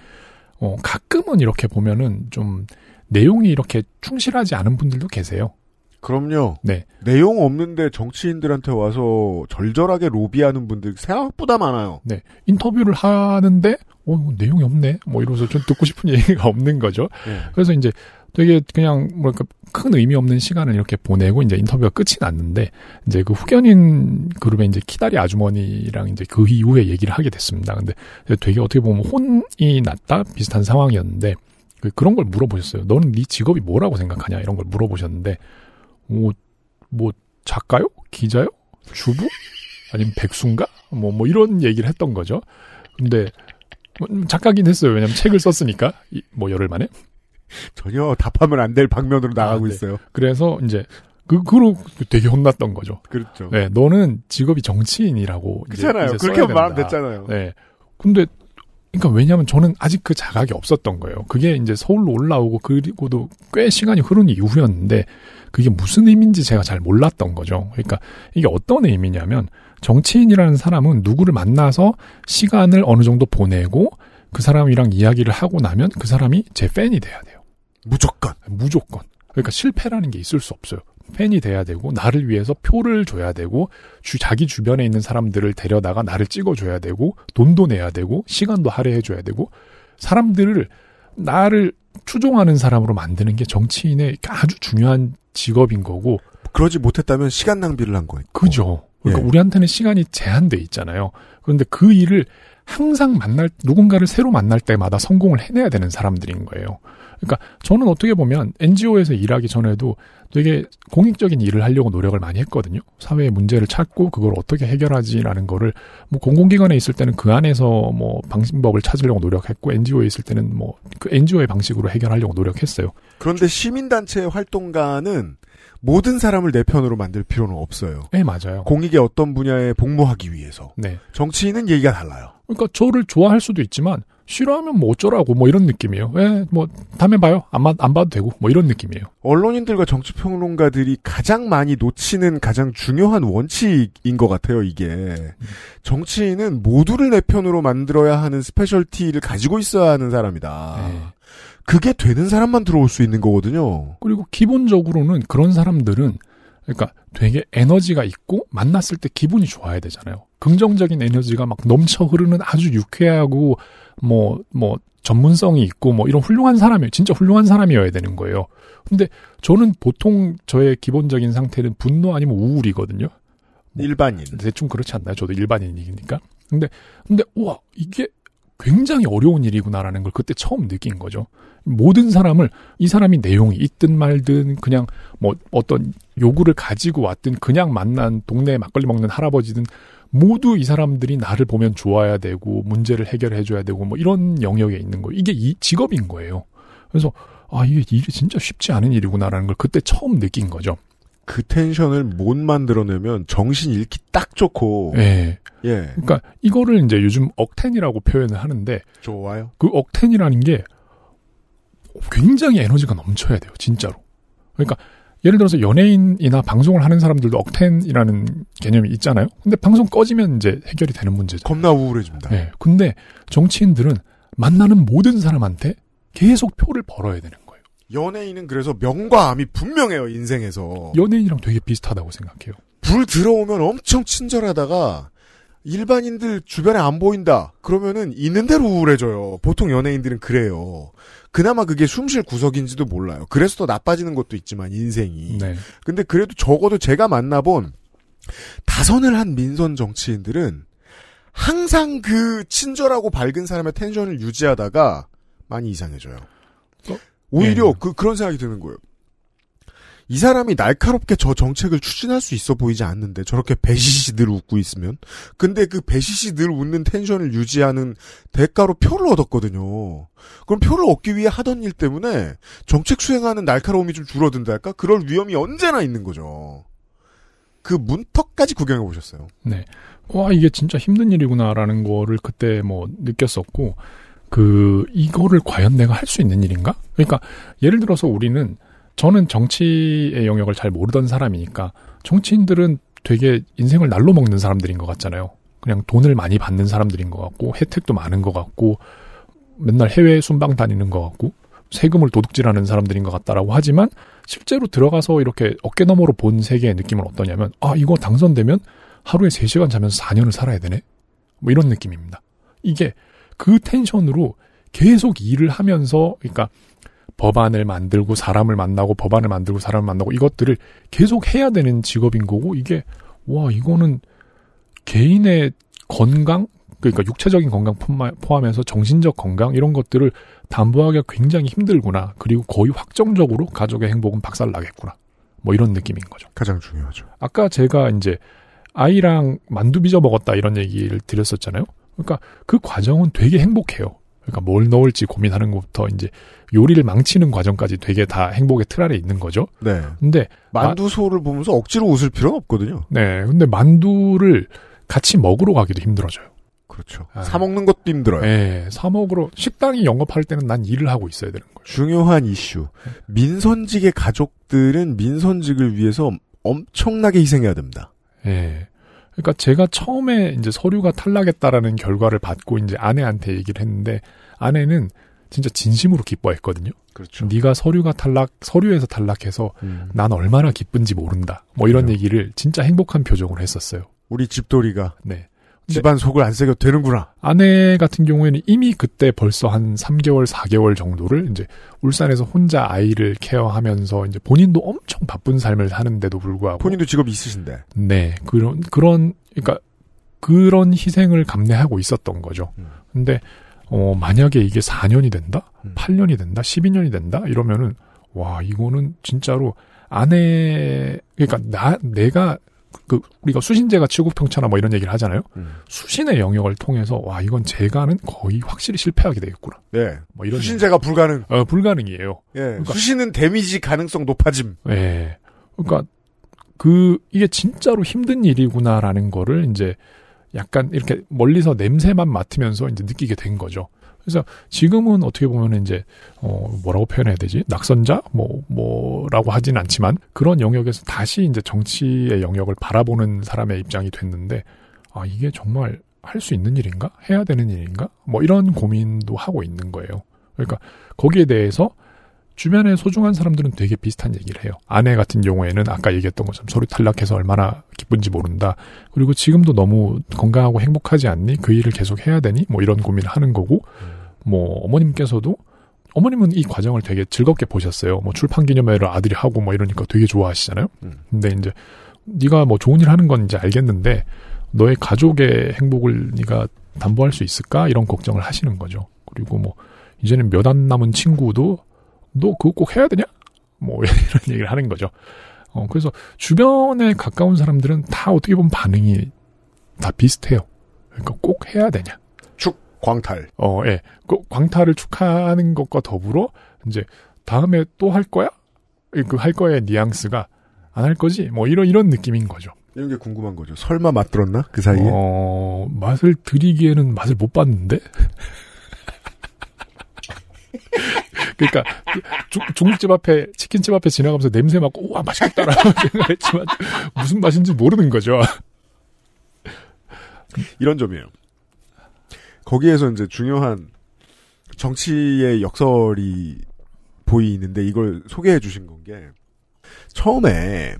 어, 가끔은 이렇게 보면은 좀 내용이 이렇게 충실하지 않은 분들도 계세요. 그럼요. 네. 내용 없는데 정치인들한테 와서 절절하게 로비하는 분들 생각보다 많아요. 네. 인터뷰를 하는데, 어, 내용이 없네. 뭐 이러면서 좀 듣고 싶은 얘기가 없는 거죠. 네. 그래서 이제 되게 그냥 뭐랄까 큰 의미 없는 시간을 이렇게 보내고 이제 인터뷰가 끝이 났는데 이제 그 후견인 그룹의 이제 키다리 아주머니랑 이제 그 이후에 얘기를 하게 됐습니다. 근데 되게 어떻게 보면 혼이 났다 비슷한 상황이었는데 그, 그런 걸 물어보셨어요. 너는 네 직업이 뭐라고 생각하냐 이런 걸 물어보셨는데 뭐뭐 어, 작가요? 기자요? 주부? 아니면 백수인가? 뭐뭐 뭐 이런 얘기를 했던 거죠. 근데 음, 작가긴 했어요. 왜냐면 책을 썼으니까 뭐 열흘 만에. 전혀 답하면 안 될 방면으로 나가고 아, 네. 있어요. 그래서 이제 그, 그로 되게 혼났던 거죠. 그렇죠. 네, 너는 직업이 정치인이라고. 그렇잖아요. 이제, 이제 그렇게 말하면 됐잖아요. 네. 근데, 그러니까 왜냐면 하 저는 아직 그 자각이 없었던 거예요. 그게 이제 서울로 올라오고 그리고도 꽤 시간이 흐른 이후였는데 그게 무슨 의미인지 제가 잘 몰랐던 거죠. 그러니까 이게 어떤 의미냐면 정치인이라는 사람은 누구를 만나서 시간을 어느 정도 보내고 그 사람이랑 이야기를 하고 나면 그 사람이 제 팬이 돼야 돼요. 무조건. 무조건. 그러니까 실패라는 게 있을 수 없어요. 팬이 돼야 되고 나를 위해서 표를 줘야 되고 주, 자기 주변에 있는 사람들을 데려다가 나를 찍어줘야 되고 돈도 내야 되고 시간도 할애해줘야 되고 사람들을 나를 추종하는 사람으로 만드는 게 정치인의 아주 중요한 직업인 거고 그러지 못했다면 시간 낭비를 한 거예요. 그죠. 그러니까 예. 우리한테는 시간이 제한돼 있잖아요. 그런데 그 일을 항상 만날 누군가를 새로 만날 때마다 성공을 해내야 되는 사람들인 거예요. 그러니까 저는 어떻게 보면 NGO에서 일하기 전에도 되게 공익적인 일을 하려고 노력을 많이 했거든요. 사회의 문제를 찾고 그걸 어떻게 해결하지라는 거를 뭐 공공기관에 있을 때는 그 안에서 뭐 방법을 찾으려고 노력했고 NGO에 있을 때는 뭐 그 NGO의 방식으로 해결하려고 노력했어요. 그런데 시민단체 활동가는 모든 사람을 내 편으로 만들 필요는 없어요. 네, 맞아요. 공익의 어떤 분야에 복무하기 위해서. 네. 정치인은 얘기가 달라요. 그러니까 저를 좋아할 수도 있지만 싫어하면 뭐 어쩌라고 뭐 이런 느낌이에요. 예, 뭐 다음에 봐요. 안, 안 봐도 되고 뭐 이런 느낌이에요. 언론인들과 정치평론가들이 가장 많이 놓치는 가장 중요한 원칙인 것 같아요. 이게 정치인은 모두를 내 편으로 만들어야 하는 스페셜티를 가지고 있어야 하는 사람이다. 네. 그게 되는 사람만 들어올 수 있는 거거든요. 그리고 기본적으로는 그런 사람들은 그러니까 되게 에너지가 있고 만났을 때 기분이 좋아야 되잖아요. 긍정적인 에너지가 막 넘쳐 흐르는 아주 유쾌하고 뭐뭐 뭐 전문성이 있고 뭐 이런 훌륭한 사람이 에요 진짜 훌륭한 사람이어야 되는 거예요. 근데 저는 보통 저의 기본적인 상태는 분노 아니면 우울이거든요. 뭐 일반인. 대충 그렇지 않나요? 저도 일반인이니까. 근데 근데 우와 이게 굉장히 어려운 일이구나라는 걸 그때 처음 느낀 거죠. 모든 사람을 이 사람이 내용이 있든 말든 그냥 뭐 어떤 요구를 가지고 왔든 그냥 만난 동네 막걸리 먹는 할아버지든 모두 이 사람들이 나를 보면 좋아야 되고 문제를 해결해 줘야 되고 뭐 이런 영역에 있는 거예요. 이게 이 직업인 거예요. 그래서 아 이게 일이 진짜 쉽지 않은 일이구나라는 걸 그때 처음 느낀 거죠. 그 텐션을 못 만들어내면 정신 잃기 딱 좋고 네. 예. 그러니까 이거를 이제 요즘 억텐이라고 표현을 하는데 좋아요. 그 억텐이라는 게 굉장히 에너지가 넘쳐야 돼요, 진짜로. 그러니까 예를 들어서 연예인이나 방송을 하는 사람들도 억텐이라는 개념이 있잖아요. 근데 방송 꺼지면 이제 해결이 되는 문제죠. 겁나 우울해집니다. 네. 근데 정치인들은 만나는 모든 사람한테 계속 표를 벌어야 되는 거예요. 연예인은 그래서 명과 암이 분명해요, 인생에서. 연예인이랑 되게 비슷하다고 생각해요. 불 들어오면 엄청 친절하다가 일반인들 주변에 안 보인다. 그러면은 있는 대로 우울해져요. 보통 연예인들은 그래요. 그나마 그게 숨쉴 구석인지도 몰라요. 그래서 더 나빠지는 것도 있지만 인생이. 네. 근데 그래도 적어도 제가 만나본 다선을 한 민선 정치인들은 항상 그 친절하고 밝은 사람의 텐션을 유지하다가 많이 이상해져요. 어? 오히려 네. 그 그런 생각이 드는 거예요. 이 사람이 날카롭게 저 정책을 추진할 수 있어 보이지 않는데 저렇게 배시시 늘 웃고 있으면 근데 그 배시시 늘 웃는 텐션을 유지하는 대가로 표를 얻었거든요. 그럼 표를 얻기 위해 하던 일 때문에 정책 수행하는 날카로움이 좀 줄어든다 할까? 그럴 위험이 언제나 있는 거죠. 그 문턱까지 구경해 보셨어요. 네. 와 이게 진짜 힘든 일이구나라는 거를 그때 뭐 느꼈었고 그 이거를 과연 내가 할 수 있는 일인가? 그러니까 예를 들어서 우리는 저는 정치의 영역을 잘 모르던 사람이니까 정치인들은 되게 인생을 날로 먹는 사람들인 것 같잖아요. 그냥 돈을 많이 받는 사람들인 것 같고 혜택도 많은 것 같고 맨날 해외 순방 다니는 것 같고 세금을 도둑질하는 사람들인 것 같다라고 하지만 실제로 들어가서 이렇게 어깨 너머로 본 세계의 느낌은 어떠냐면 아 이거 당선되면 하루에 3시간 자면서 4년을 살아야 되네 뭐 이런 느낌입니다. 이게 그 텐션으로 계속 일을 하면서 그러니까 법안을 만들고 사람을 만나고 법안을 만들고 사람을 만나고 이것들을 계속 해야 되는 직업인 거고 이게 와 이거는 개인의 건강 그러니까 육체적인 건강 포함해서 정신적 건강 이런 것들을 담보하기가 굉장히 힘들구나 그리고 거의 확정적으로 가족의 행복은 박살나겠구나 뭐 이런 느낌인 거죠 가장 중요하죠 아까 제가 이제 아이랑 만두 빚어 먹었다 이런 얘기를 드렸었잖아요 그러니까 그 과정은 되게 행복해요 그러니까 뭘 넣을지 고민하는 것부터 이제 요리를 망치는 과정까지 되게 다 행복의 틀 아래 있는 거죠. 네. 근데 만두소를 마... 보면서 억지로 웃을 필요는 없거든요. 네. 근데 만두를 같이 먹으러 가기도 힘들어져요. 그렇죠. 아. 사 먹는 것도 힘들어요. 네. 사 먹으러 식당이 영업할 때는 난 일을 하고 있어야 되는 거예요. 중요한 이슈. 민선직의 가족들은 민선직을 위해서 엄청나게 희생해야 됩니다. 예. 네. 그러니까 제가 처음에 이제 서류가 탈락했다라는 결과를 받고 이제 아내한테 얘기를 했는데 아내는 진짜 진심으로 기뻐했거든요. 그렇죠. 네가 서류가 탈락, 서류에서 탈락해서 음. 난 얼마나 기쁜지 모른다. 뭐 이런 그래요. 그렇죠. 얘기를 진짜 행복한 표정으로 했었어요. 우리 집돌이가. 네. 네. 집안 속을 안 새겨 되는구나. 아내 같은 경우에는 이미 그때 벌써 한 3개월, 4개월 정도를 이제 울산에서 혼자 아이를 케어하면서 이제 본인도 엄청 바쁜 삶을 사는데도 불구하고 본인도 직업이 있으신데. 네. 그런 그런 그러니까 그런 희생을 감내하고 있었던 거죠. 음. 근데 어 만약에 이게 4년이 된다? 8년이 음. 된다? 12년이 된다? 이러면은 와, 이거는 진짜로 아내 그러니까 나 내가 그 우리가 수신제가 치구평차나 뭐 이런 얘기를 하잖아요. 음. 수신의 영역을 통해서 와 이건 제가는 거의 확실히 실패하게 되겠구나. 네. 뭐 이런 수신제가 얘기. 불가능. 어 불가능이에요. 예. 그러니까, 수신은 데미지 가능성 높아짐. 예. 그러니까 그 이게 진짜로 힘든 일이구나라는 거를 이제 약간 이렇게 멀리서 냄새만 맡으면서 이제 느끼게 된 거죠. 그래서 지금은 어떻게 보면 이제 어 뭐라고 표현해야 되지 낙선자 뭐 뭐라고 하진 않지만 그런 영역에서 다시 이제 정치의 영역을 바라보는 사람의 입장이 됐는데 아 이게 정말 할 수 있는 일인가 해야 되는 일인가 뭐 이런 고민도 하고 있는 거예요. 그러니까 거기에 대해서 주변의 소중한 사람들은 되게 비슷한 얘기를 해요. 아내 같은 경우에는 아까 얘기했던 것처럼 서류 탈락해서 얼마나 기쁜지 모른다. 그리고 지금도 너무 건강하고 행복하지 않니? 그 일을 계속 해야 되니? 뭐 이런 고민을 하는 거고, 뭐 어머님께서도 어머님은 이 과정을 되게 즐겁게 보셨어요. 뭐 출판 기념회를 아들이 하고 뭐 이러니까 되게 좋아하시잖아요. 음. 근데 이제 네가 뭐 좋은 일 하는 건 이제 알겠는데 너의 가족의 행복을 네가 담보할 수 있을까 이런 걱정을 하시는 거죠. 그리고 뭐 이제는 몇 안 남은 친구도 너 그거 꼭 해야 되냐? 뭐 이런 얘기를 하는 거죠. 어, 그래서 주변에 가까운 사람들은 다 어떻게 보면 반응이 다 비슷해요. 그러니까 꼭 해야 되냐? 축 광탈. 어, 예. 그 광탈을 축하하는 것과 더불어 이제 다음에 또 할 거야? 그 할 거의 뉘앙스가 안 할 거지? 뭐 이런 이런 느낌인 거죠. 이런 게 궁금한 거죠. 설마 맛 들었나? 그 사이에? 어, 맛을 들이기에는 맛을 못 봤는데? 그러니까 주, 중국집 앞에 치킨집 앞에 지나가면서 냄새 맡고 우와 맛있겠다라고 생각했지만 무슨 맛인지 모르는 거죠. 이런 점이에요. 거기에서 이제 중요한 정치의 역설이 보이는데 이걸 소개해 주신 건 게 처음에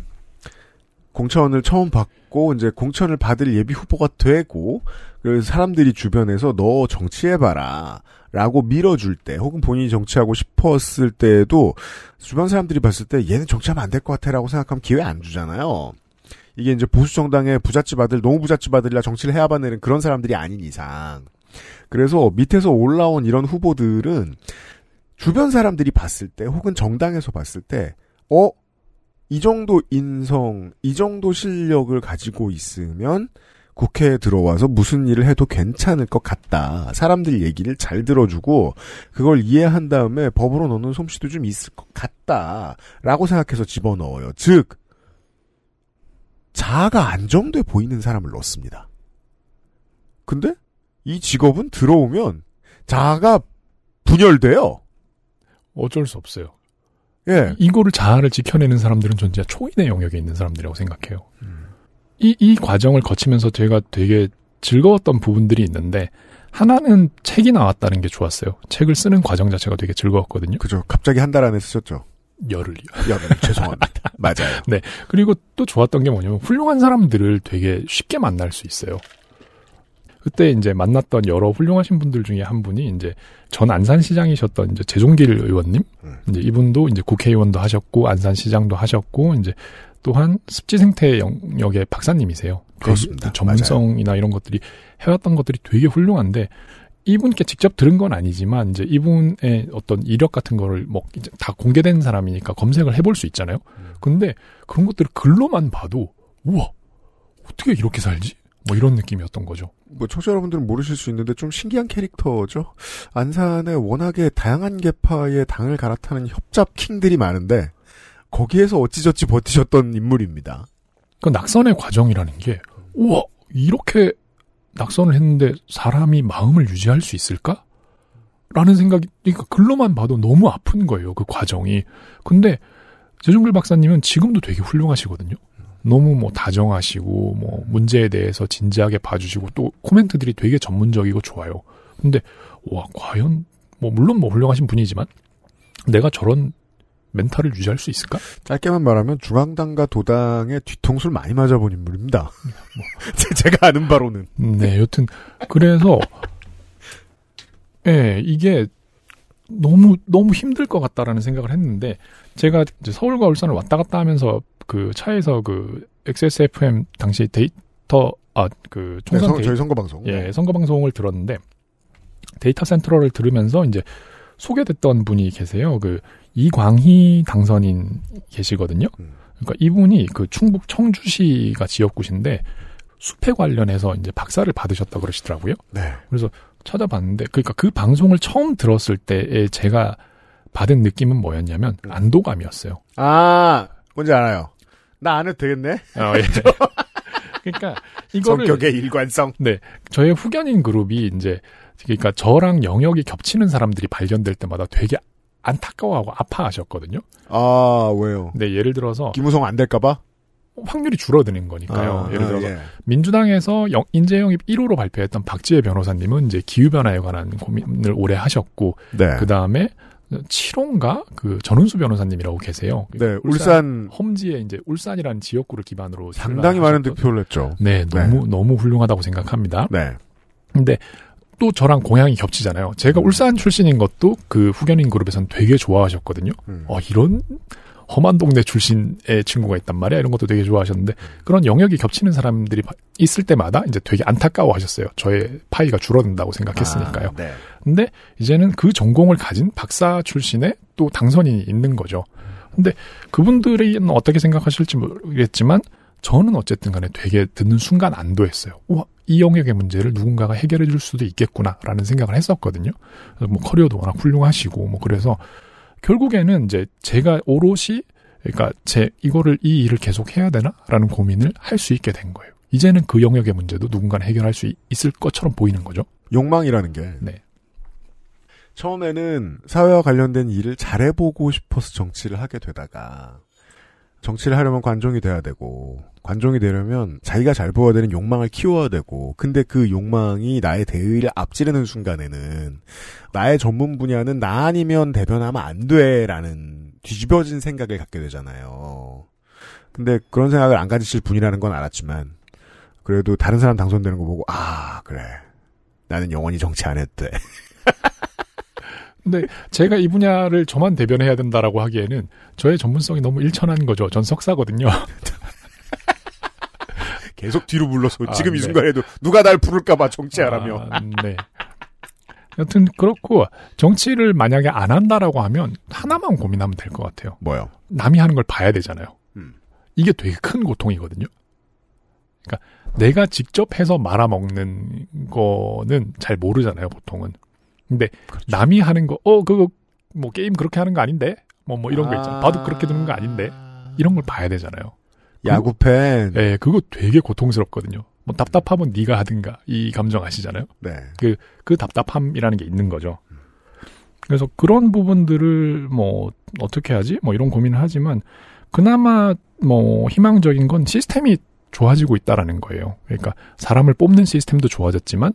공천을 처음 받고 이제 공천을 받을 예비 후보가 되고 그래서 사람들이 주변에서 너 정치해 봐라 라고 밀어줄 때 혹은 본인이 정치하고 싶었을 때에도 주변 사람들이 봤을 때 얘는 정치하면 안 될 것 같아 라고 생각하면 기회 안 주잖아요. 이게 이제 보수정당의 부잣집 아들, 너무 부잣집 아들이라 정치를 해야 받는 그런 사람들이 아닌 이상. 그래서 밑에서 올라온 이런 후보들은 주변 사람들이 봤을 때 혹은 정당에서 봤을 때, 어? 이 정도 인성, 이 정도 실력을 가지고 있으면 국회에 들어와서 무슨 일을 해도 괜찮을 것 같다. 사람들 얘기를 잘 들어주고 그걸 이해한 다음에 법으로 넣는 솜씨도 좀 있을 것 같다. 라고 생각해서 집어넣어요. 즉 자아가 안정돼 보이는 사람을 넣습니다. 근데 이 직업은 들어오면 자아가 분열돼요. 어쩔 수 없어요. 예. 이거를 자아를 지켜내는 사람들은 전제 초인의 영역에 있는 사람들이라고 생각해요. 음. 이, 이 과정을 거치면서 제가 되게 즐거웠던 부분들이 있는데 하나는 책이 나왔다는 게 좋았어요. 책을 쓰는 과정 자체가 되게 즐거웠거든요. 그죠. 갑자기 한 달 안에 쓰셨죠. 열흘이요. 열흘. 죄송합니다. 맞아요. 네. 그리고 또 좋았던 게 뭐냐면 훌륭한 사람들을 되게 쉽게 만날 수 있어요. 그때 이제 만났던 여러 훌륭하신 분들 중에 한 분이 이제 전 안산시장이셨던 이제 재종길 의원님, 음. 이제 이분도 이제 국회의원도 하셨고 안산시장도 하셨고 이제 또한 습지 생태 영역의 박사님이세요. 그렇습니다. 전문성이나 맞아요. 이런 것들이 해왔던 것들이 되게 훌륭한데 이분께 직접 들은 건 아니지만 이제 이분의 어떤 이력 같은 거를 뭐다 공개된 사람이니까 검색을 해볼 수 있잖아요. 음. 근데 그런 것들을 글로만 봐도 우와 어떻게 이렇게 살지? 뭐 이런 느낌이었던 거죠. 뭐 청취자 여러분들은 모르실 수 있는데 좀 신기한 캐릭터죠. 안산에 워낙에 다양한 계파의 당을 갈아타는 협잡 킹들이 많은데 거기에서 어찌저찌 버티셨던 인물입니다. 그 낙선의 과정이라는 게 우와 이렇게 낙선을 했는데 사람이 마음을 유지할 수 있을까? 라는 생각이 그러니까 글로만 봐도 너무 아픈 거예요 그 과정이 근데 재종글 박사님은 지금도 되게 훌륭하시거든요 너무 뭐 다정하시고 뭐 문제에 대해서 진지하게 봐주시고 또 코멘트들이 되게 전문적이고 좋아요 근데 와 과연 뭐 물론 뭐 훌륭하신 분이지만 내가 저런 멘탈을 유지할 수 있을까? 짧게만 말하면 중앙당과 도당의 뒤통수를 많이 맞아본 인물입니다. 뭐. 제가 아는 바로는. 네, 여튼 그래서 예, 네, 이게 너무 너무 힘들 것 같다라는 생각을 했는데 제가 이제 서울과 울산을 왔다 갔다 하면서 그 차에서 그 XSFM 당시 데이터 아그 네, 총선 네, 선, 저희 선거 방송 예 선거 방송을 들었는데 데이터 센트럴을 들으면서 이제 소개됐던 분이 계세요. 그 이광희 당선인 계시거든요. 음. 그러니까 이분이 그 충북 청주시가 지역구신데 숲에 관련해서 이제 박사를 받으셨다 그러시더라고요. 네. 그래서 찾아봤는데 그러니까 그 방송을 처음 들었을 때에 제가 받은 느낌은 뭐였냐면 음. 안도감이었어요. 아 뭔지 알아요. 나 안 해도 되겠네. 어, 예. 그러니까 이거를 성격의 일관성. 네, 저의 후견인 그룹이 이제 그러니까 저랑 영역이 겹치는 사람들이 발견될 때마다 되게 안타까워하고 아파하셨거든요. 아 왜요? 네 예를 들어서 김우성 안 될까봐 확률이 줄어드는 거니까요. 아, 예를 들어서 아, 예. 민주당에서 영, 인재 영입 1호로 발표했던 박지혜 변호사님은 이제 기후 변화에 관한 고민을 오래 하셨고 네. 그 다음에 7호인가 그 전은수 변호사님이라고 계세요. 네, 울산, 울산 험지에 이제 울산이라는 지역구를 기반으로 상당히 많은 득표를 했죠. 네, 네. 너무 네. 너무 훌륭하다고 생각합니다. 네. 근데 또 저랑 공향이 겹치잖아요. 제가 음. 울산 출신인 것도 그 후견인 그룹에선 되게 좋아하셨거든요. 음. 어, 이런 험한 동네 출신의 친구가 있단 말이야. 이런 것도 되게 좋아하셨는데 음. 그런 영역이 겹치는 사람들이 있을 때마다 이제 되게 안타까워하셨어요. 저의 파이가 줄어든다고 생각했으니까요. 아, 네. 근데 이제는 그 전공을 가진 박사 출신의 또 당선인이 있는 거죠. 근데 그분들은 어떻게 생각하실지 모르겠지만 저는 어쨌든 간에 되게 듣는 순간 안도했어요. 우와, 이 영역의 문제를 누군가가 해결해 줄 수도 있겠구나라는 생각을 했었거든요. 뭐 커리어도 워낙 훌륭하시고 뭐 그래서 결국에는 이제 제가 오롯이 그러니까 제 이거를 이 일을 계속 해야 되나라는 고민을 할 수 있게 된 거예요. 이제는 그 영역의 문제도 누군가는 해결할 수 있을 것처럼 보이는 거죠. 욕망이라는 게 네. 처음에는 사회와 관련된 일을 잘해보고 싶어서 정치를 하게 되다가 정치를 하려면 관종이 돼야 되고 관종이 되려면 자기가 잘 보여야 되는 욕망을 키워야 되고 근데 그 욕망이 나의 대의를 앞지르는 순간에는 나의 전문 분야는 나 아니면 대변하면 안 돼라는 뒤집어진 생각을 갖게 되잖아요. 근데 그런 생각을 안 가지실 분이라는 건 알았지만 그래도 다른 사람 당선되는 거 보고 아 그래 나는 영원히 정치 안 했대. 근데 제가 이 분야를 저만 대변해야 된다라고 하기에는 저의 전문성이 너무 일천한 거죠. 전 석사거든요. 계속 뒤로 물러서 아, 지금 네. 이 순간에도 누가 날 부를까봐 정치하라며. 아, 네. 여튼 그렇고 정치를 만약에 안 한다라고 하면 하나만 고민하면 될 것 같아요. 뭐요? 남이 하는 걸 봐야 되잖아요. 음. 이게 되게 큰 고통이거든요. 그러니까 내가 직접 해서 말아먹는 거는 잘 모르잖아요, 보통은. 근데 그렇죠. 남이 하는 거, 어, 그거 뭐 게임 그렇게 하는 거 아닌데? 뭐, 뭐 이런 아... 거 있잖아. 봐도 그렇게 드는 거 아. 아닌데? 이런 걸 봐야 되잖아요. 야구팬. 그, 예, 그거 되게 고통스럽거든요. 뭐 답답하면 네가 하든가 이 감정 아시잖아요. 네. 그, 그 답답함이라는 게 있는 거죠. 그래서 그런 부분들을 뭐 어떻게 하지? 뭐 이런 고민을 하지만 그나마 뭐 희망적인 건 시스템이 좋아지고 있다라는 거예요. 그러니까 사람을 뽑는 시스템도 좋아졌지만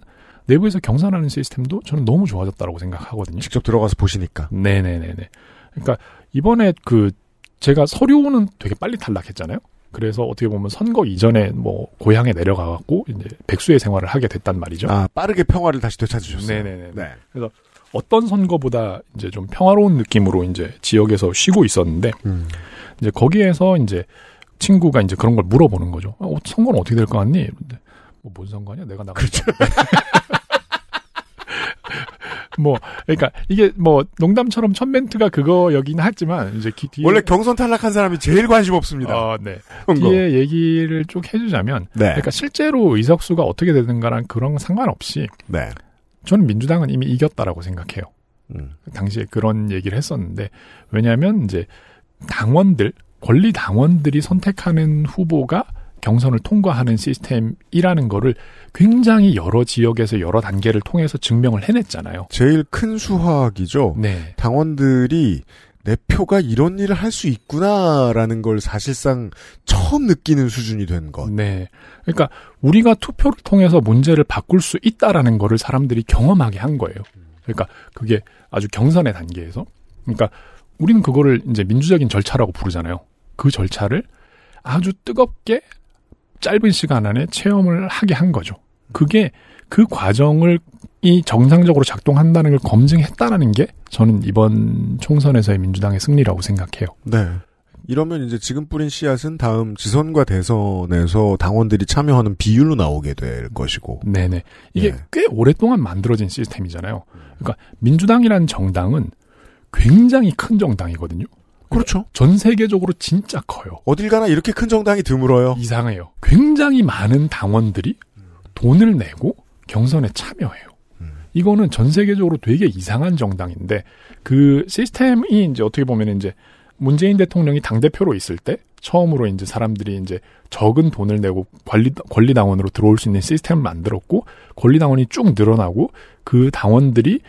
내부에서 경산하는 시스템도 저는 너무 좋아졌다고 생각하거든요. 직접 들어가서 보시니까. 네네네네. 그러니까 이번에 그 제가 서류는 되게 빨리 탈락했잖아요. 그래서 어떻게 보면 선거 이전에 뭐 고향에 내려가갖고 이제 백수의 생활을 하게 됐단 말이죠. 아 빠르게 평화를 다시 되찾으셨어요. 네네네. 네. 그래서 어떤 선거보다 이제 좀 평화로운 느낌으로 이제 지역에서 쉬고 있었는데 음. 이제 거기에서 이제 친구가 이제 그런 걸 물어보는 거죠. 어, 선거는 어떻게 될 것 같니? 뭐뭔 상관이야? 내가 나가. 그렇죠. 뭐 그러니까 이게 뭐 농담처럼 첫 멘트가 그거 여긴 하지만 이제 기, 뒤에 원래 경선 탈락한 사람이 제일 관심 없습니다. 어, 네. 뒤에 얘기를 쭉 해주자면, 네. 그러니까 실제로 의석수가 어떻게 되는가랑 그런 상관없이, 네. 저는 민주당은 이미 이겼다라고 생각해요. 음. 당시에 그런 얘기를 했었는데 왜냐하면 이제 당원들 권리 당원들이 선택하는 후보가 경선을 통과하는 시스템이라는 거를 굉장히 여러 지역에서 여러 단계를 통해서 증명을 해냈잖아요. 제일 큰 수학이죠. 네. 당원들이 내 표가 이런 일을 할 수 있구나라는 걸 사실상 처음 느끼는 수준이 된 것. 네. 그러니까 우리가 투표를 통해서 문제를 바꿀 수 있다라는 거를 사람들이 경험하게 한 거예요. 그러니까 그게 아주 경선의 단계에서 그러니까 우리는 그거를 이제 민주적인 절차라고 부르잖아요. 그 절차를 아주 뜨겁게 짧은 시간 안에 체험을 하게 한 거죠. 그게 그 과정을 이 정상적으로 작동한다는 걸 검증했다라는 게 저는 이번 총선에서의 민주당의 승리라고 생각해요. 네. 이러면 이제 지금 뿌린 씨앗은 다음 지선과 대선에서 당원들이 참여하는 비율로 나오게 될 것이고. 네네. 이게 네. 꽤 오랫동안 만들어진 시스템이잖아요. 그러니까 민주당이라는 정당은 굉장히 큰 정당이거든요. 그렇죠. 전 세계적으로 진짜 커요. 어딜 가나 이렇게 큰 정당이 드물어요. 이상해요. 굉장히 많은 당원들이 돈을 내고 경선에 참여해요. 음. 이거는 전 세계적으로 되게 이상한 정당인데 그 시스템이 이제 어떻게 보면 이제 문재인 대통령이 당 대표로 있을 때 처음으로 이제 사람들이 이제 적은 돈을 내고 관리 권리 당원으로 들어올 수 있는 시스템을 만들었고 권리 당원이 쭉 늘어나고 그 당원들이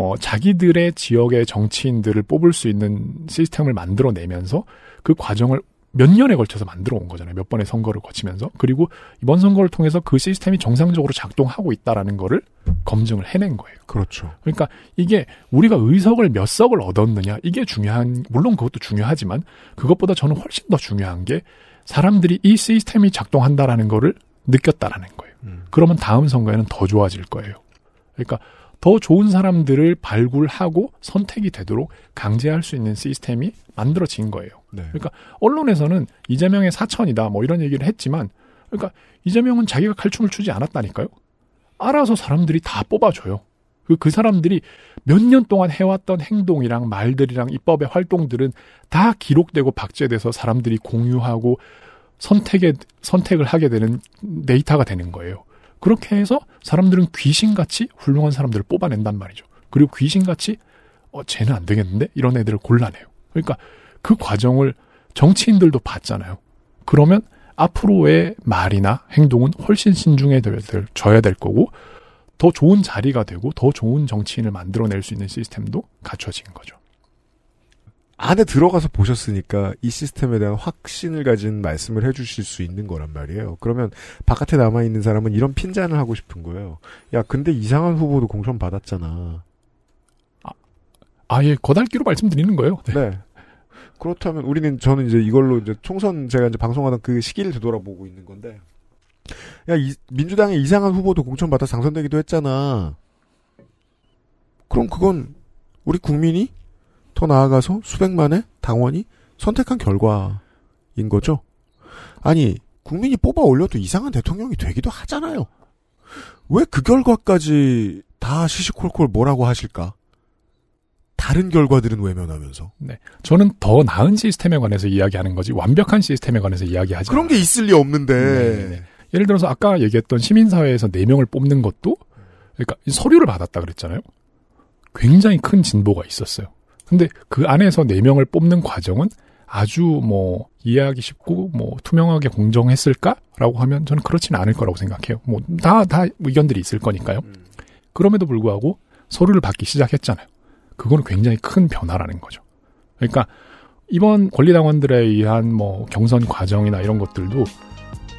어, 자기들의 지역의 정치인들을 뽑을 수 있는 시스템을 만들어내면서 그 과정을 몇 년에 걸쳐서 만들어 온 거잖아요. 몇 번의 선거를 거치면서. 그리고 이번 선거를 통해서 그 시스템이 정상적으로 작동하고 있다라는 거를 검증을 해낸 거예요. 그렇죠. 그러니까 이게 우리가 의석을 몇 석을 얻었느냐, 이게 중요한, 물론 그것도 중요하지만 그것보다 저는 훨씬 더 중요한 게 사람들이 이 시스템이 작동한다라는 거를 느꼈다라는 거예요. 음. 그러면 다음 선거에는 더 좋아질 거예요. 그러니까 더 좋은 사람들을 발굴하고 선택이 되도록 강제할 수 있는 시스템이 만들어진 거예요. 네. 그러니까 언론에서는 이재명의 사천이다 뭐 이런 얘기를 했지만 그러니까 이재명은 자기가 칼춤을 추지 않았다니까요. 알아서 사람들이 다 뽑아줘요. 그, 그 사람들이 몇 년 동안 해왔던 행동이랑 말들이랑 입법의 활동들은 다 기록되고 박제돼서 사람들이 공유하고 선택에, 선택을 하게 되는 데이터가 되는 거예요. 그렇게 해서 사람들은 귀신같이 훌륭한 사람들을 뽑아낸단 말이죠. 그리고 귀신같이 어 쟤는 안 되겠는데 이런 애들을 골라내요. 그러니까 그 과정을 정치인들도 봤잖아요. 그러면 앞으로의 말이나 행동은 훨씬 신중해져야 될, 져야 될 거고 더 좋은 자리가 되고 더 좋은 정치인을 만들어낼 수 있는 시스템도 갖춰진 거죠. 안에 들어가서 보셨으니까 이 시스템에 대한 확신을 가진 말씀을 해주실 수 있는 거란 말이에요. 그러면 바깥에 남아 있는 사람은 이런 핀잔을 하고 싶은 거예요. 야, 근데 이상한 후보도 공천 받았잖아. 아, 아예 거달기로 말씀드리는 거예요. 네. 네. 그렇다면 우리는 저는 이제 이걸로 이제 총선 제가 이제 방송하던 그 시기를 되돌아보고 있는 건데, 야, 이, 민주당의 이상한 후보도 공천 받아 당선되기도 했잖아. 그럼 그건 우리 국민이 더 나아가서 수백만의 당원이 선택한 결과인 거죠. 아니, 국민이 뽑아 올려도 이상한 대통령이 되기도 하잖아요. 왜 그 결과까지 다 시시콜콜 뭐라고 하실까? 다른 결과들은 외면하면서. 네. 저는 더 나은 시스템에 관해서 이야기하는 거지 완벽한 시스템에 관해서 이야기하지. 그런 게 있을 리 없는데. 네네네. 네, 네. 예를 들어서 아까 얘기했던 시민사회에서 4명을 뽑는 것도 그러니까 서류를 받았다 그랬잖아요. 굉장히 큰 진보가 있었어요. 근데 그 안에서 4명을 뽑는 과정은 아주 뭐 이해하기 쉽고 뭐 투명하게 공정했을까라고 하면 저는 그렇진 않을 거라고 생각해요. 뭐 다다 다 의견들이 있을 거니까요. 음. 그럼에도 불구하고 서류를 받기 시작했잖아요. 그거는 굉장히 큰 변화라는 거죠. 그러니까 이번 권리당원들에 의한 뭐 경선 과정이나 이런 것들도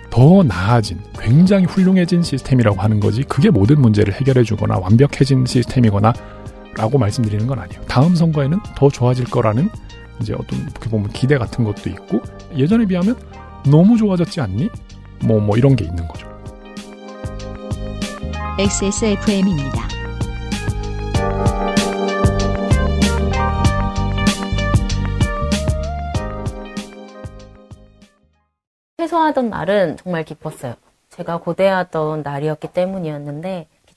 더 나아진 굉장히 훌륭해진 시스템이라고 하는 거지 그게 모든 문제를 해결해 주거나 완벽해진 시스템이거나 라고 말씀드리는 건 아니에요. 다음 선거에는 더 좋아질 거라는 이제 어떤 어떻게 보면 기대 같은 것도 있고 예전에 비하면 너무 좋아졌지 않니? 뭐뭐 뭐 이런 게 있는 거죠. XSFM입니다. 최소하던 날은 정말 기뻤어요. 제가 고대하던 날이었기 때문이었는데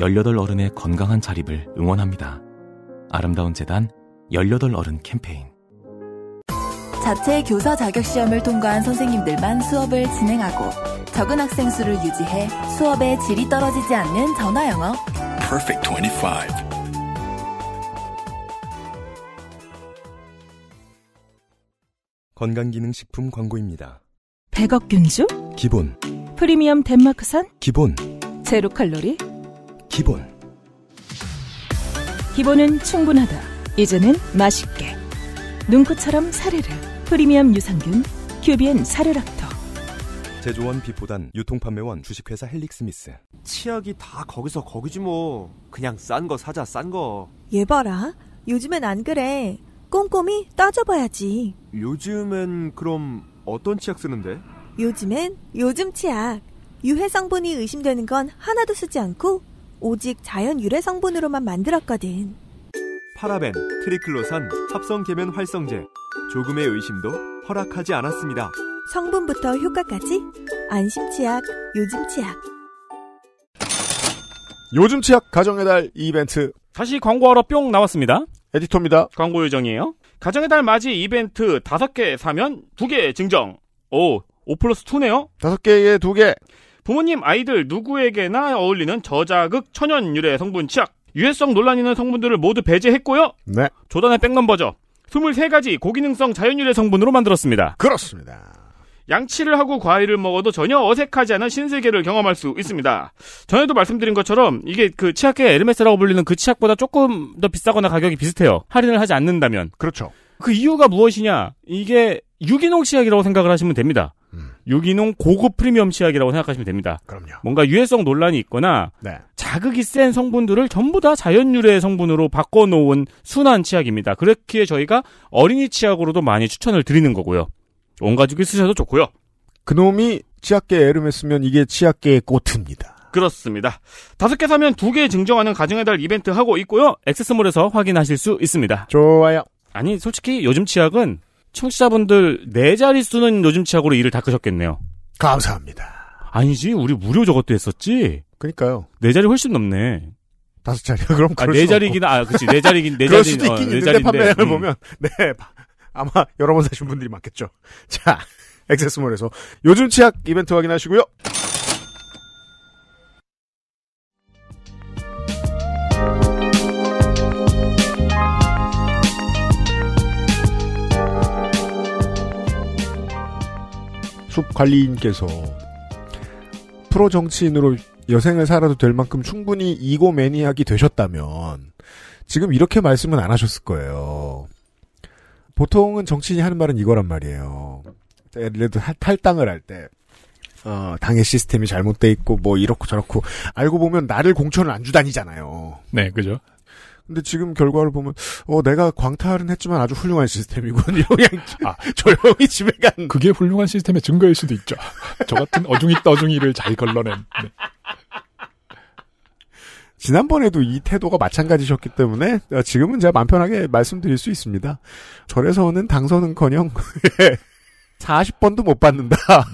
18 어른의 건강한 자립을 응원합니다. 아름다운 재단 18 어른 캠페인 자체 교사 자격 시험을 통과한 선생님들만 수업을 진행하고 적은 학생 수를 유지해 수업의 질이 떨어지지 않는 전화 영어. Perfect 25. 건강기능식품 광고입니다. 100억 균주 기본 프리미엄 덴마크산 기본 제로 칼로리 기본. 기본은 충분하다. 이제는 맛있게. 눈꽃처럼 사르르. 프리미엄 유산균 큐비엔 사르락터 제조원 비보단 유통판매원 주식회사 헬릭스미스. 치약이 다 거기서 거기지 뭐. 그냥 싼 거 사자 싼 거. 얘 봐라. 요즘엔 안 그래. 꼼꼼히 따져봐야지. 요즘엔 그럼 어떤 치약 쓰는데? 요즘엔 요즘 치약. 유해 성분이 의심되는 건 하나도 쓰지 않고 오직 자연 유래 성분으로만 만들었거든. 파라벤, 트리클로산, 합성 계면 활성제. 조금의 의심도 허락하지 않았습니다. 성분부터 효과까지 안심 치약, 요즘 치약. 요즘 치약 가정의 달 이벤트. 다시 광고하러 뿅 나왔습니다. 에디터입니다. 광고 요정이에요. 가정의 달 맞이 이벤트 5개 사면 2개 증정. 오, 5 플러스 2네요? 5개에 2개. 부모님, 아이들 누구에게나 어울리는 저자극 천연 유래 성분 치약. 유해성 논란 있는 성분들을 모두 배제했고요. 네. 조단의 백넘버죠. 23가지 고기능성 자연유래 성분으로 만들었습니다. 그렇습니다. 양치를 하고 과일을 먹어도 전혀 어색하지 않은 신세계를 경험할 수 있습니다. 전에도 말씀드린 것처럼 이게 그 치약계 에르메스라고 불리는 그 치약보다 조금 더 비싸거나 가격이 비슷해요. 할인을 하지 않는다면. 그렇죠. 그 이유가 무엇이냐? 이게 유기농 치약이라고 생각을 하시면 됩니다. 유기농 고급 프리미엄 치약이라고 생각하시면 됩니다. 그럼요. 뭔가 유해성 논란이 있거나 네. 자극이 센 성분들을 전부 다 자연 유래 성분으로 바꿔놓은 순한 치약입니다. 그렇기에 저희가 어린이 치약으로도 많이 추천을 드리는 거고요. 온 가족이 쓰셔도 좋고요. 그놈이 치약계 에르메스면 이게 치약계의 꽃입니다 그렇습니다. 다섯 개 사면 두 개 증정하는 가정의 달 이벤트 하고 있고요. 액세스몰에서 확인하실 수 있습니다. 좋아요. 아니 솔직히 요즘 치약은 청취자분들 네자리수는 요즘 치약으로 일을 닦으셨겠네요. 감사합니다. 아니지, 우리 무료 저것도 했었지? 그니까요. 네 자리 훨씬 넘네. 다섯 자리 그럼 아, 네 자리긴 아 그렇지 네 자리긴 네 자리 수도 어, 있긴 어, 네 있는데 판매량을 음. 보면 네 아마 여러 번 사신 분들이 많겠죠. 자액세스몰에서 요즘 치약 이벤트 확인하시고요. 숲 관리인께서 프로 정치인으로 여생을 살아도 될 만큼 충분히 이고 매니악이 되셨다면 지금 이렇게 말씀은 안 하셨을 거예요. 보통은 정치인이 하는 말은 이거란 말이에요. 예를 들어 탈당을 할 때. 어, 당의 시스템이 잘못돼 있고 뭐 이렇고 저렇고 알고 보면 나를 공천을 안 주다니잖아요. 네, 그죠? 근데 지금 결과를 보면 어 내가 광탈은 했지만 아주 훌륭한 시스템이군요. 그냥 아, 조용히 집에 간. 그게 훌륭한 시스템의 증거일 수도 있죠. 저 같은 어중이 떠중이를 잘 걸러낸. 네. 지난번에도 이 태도가 마찬가지셨기 때문에 어, 지금은 제가 마음 편하게 말씀드릴 수 있습니다. 절에서는 당선은커녕 40번도 못 받는다.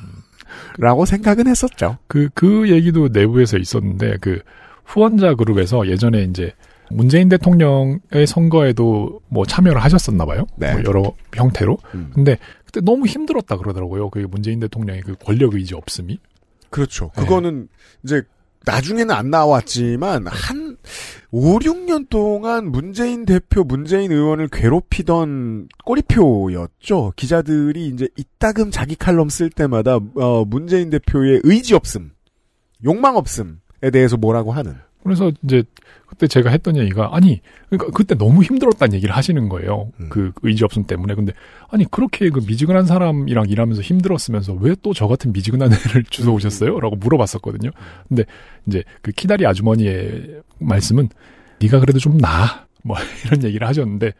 라고 생각은 했었죠. 그, 그 얘기도 내부에서 있었는데, 그, 후원자 그룹에서 예전에 이제 문재인 대통령의 선거에도 뭐 참여를 하셨었나 봐요. 뭐 네. 뭐 여러 형태로. 음. 근데 그때 너무 힘들었다 그러더라고요. 그 문재인 대통령의 그 권력 의지 없음이. 그렇죠. 네. 그거는 이제 나중에는 안 나왔지만 한 5, 6년 동안 문재인 대표, 문재인 의원을 괴롭히던 꼬리표였죠. 기자들이 이제 이따금 자기 칼럼 쓸 때마다 어, 문재인 대표의 의지 없음, 욕망 없음에 대해서 뭐라고 하는. 그래서 이제 그때 제가 했던 얘기가 아니 그러니까 그때 너무 힘들었다는 얘기를 하시는 거예요. 음. 그 의지 없음 때문에 근데 아니 그렇게 그 미지근한 사람이랑 일하면서 힘들었으면서 왜 또 저 같은 미지근한 애를 주워 오셨어요?라고 물어봤었거든요. 근데 이제 그 키다리 아주머니의 말씀은 네가 그래도 좀 나. 뭐 이런 얘기를 하셨는데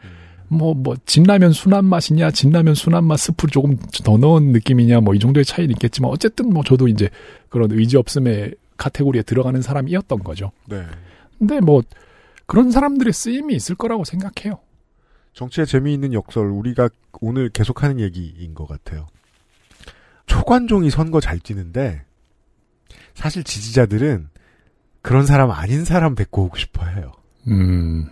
뭐, 뭐, 진라면 순한 맛이냐, 진라면 순한 맛 스프를 조금 더 넣은 느낌이냐, 뭐, 이 정도의 차이는 있겠지만, 어쨌든 뭐, 저도 이제 그런 의지 없음에 카테고리에 들어가는 사람이었던 거죠. 네. 근데 뭐 그런 사람들의 쓰임이 있을 거라고 생각해요. 정치의 재미있는 역설 우리가 오늘 계속하는 얘기인 것 같아요. 초관종이 선거 잘 뛰는데 사실 지지자들은 그런 사람 아닌 사람 데리고 오고 싶어 해요. 음.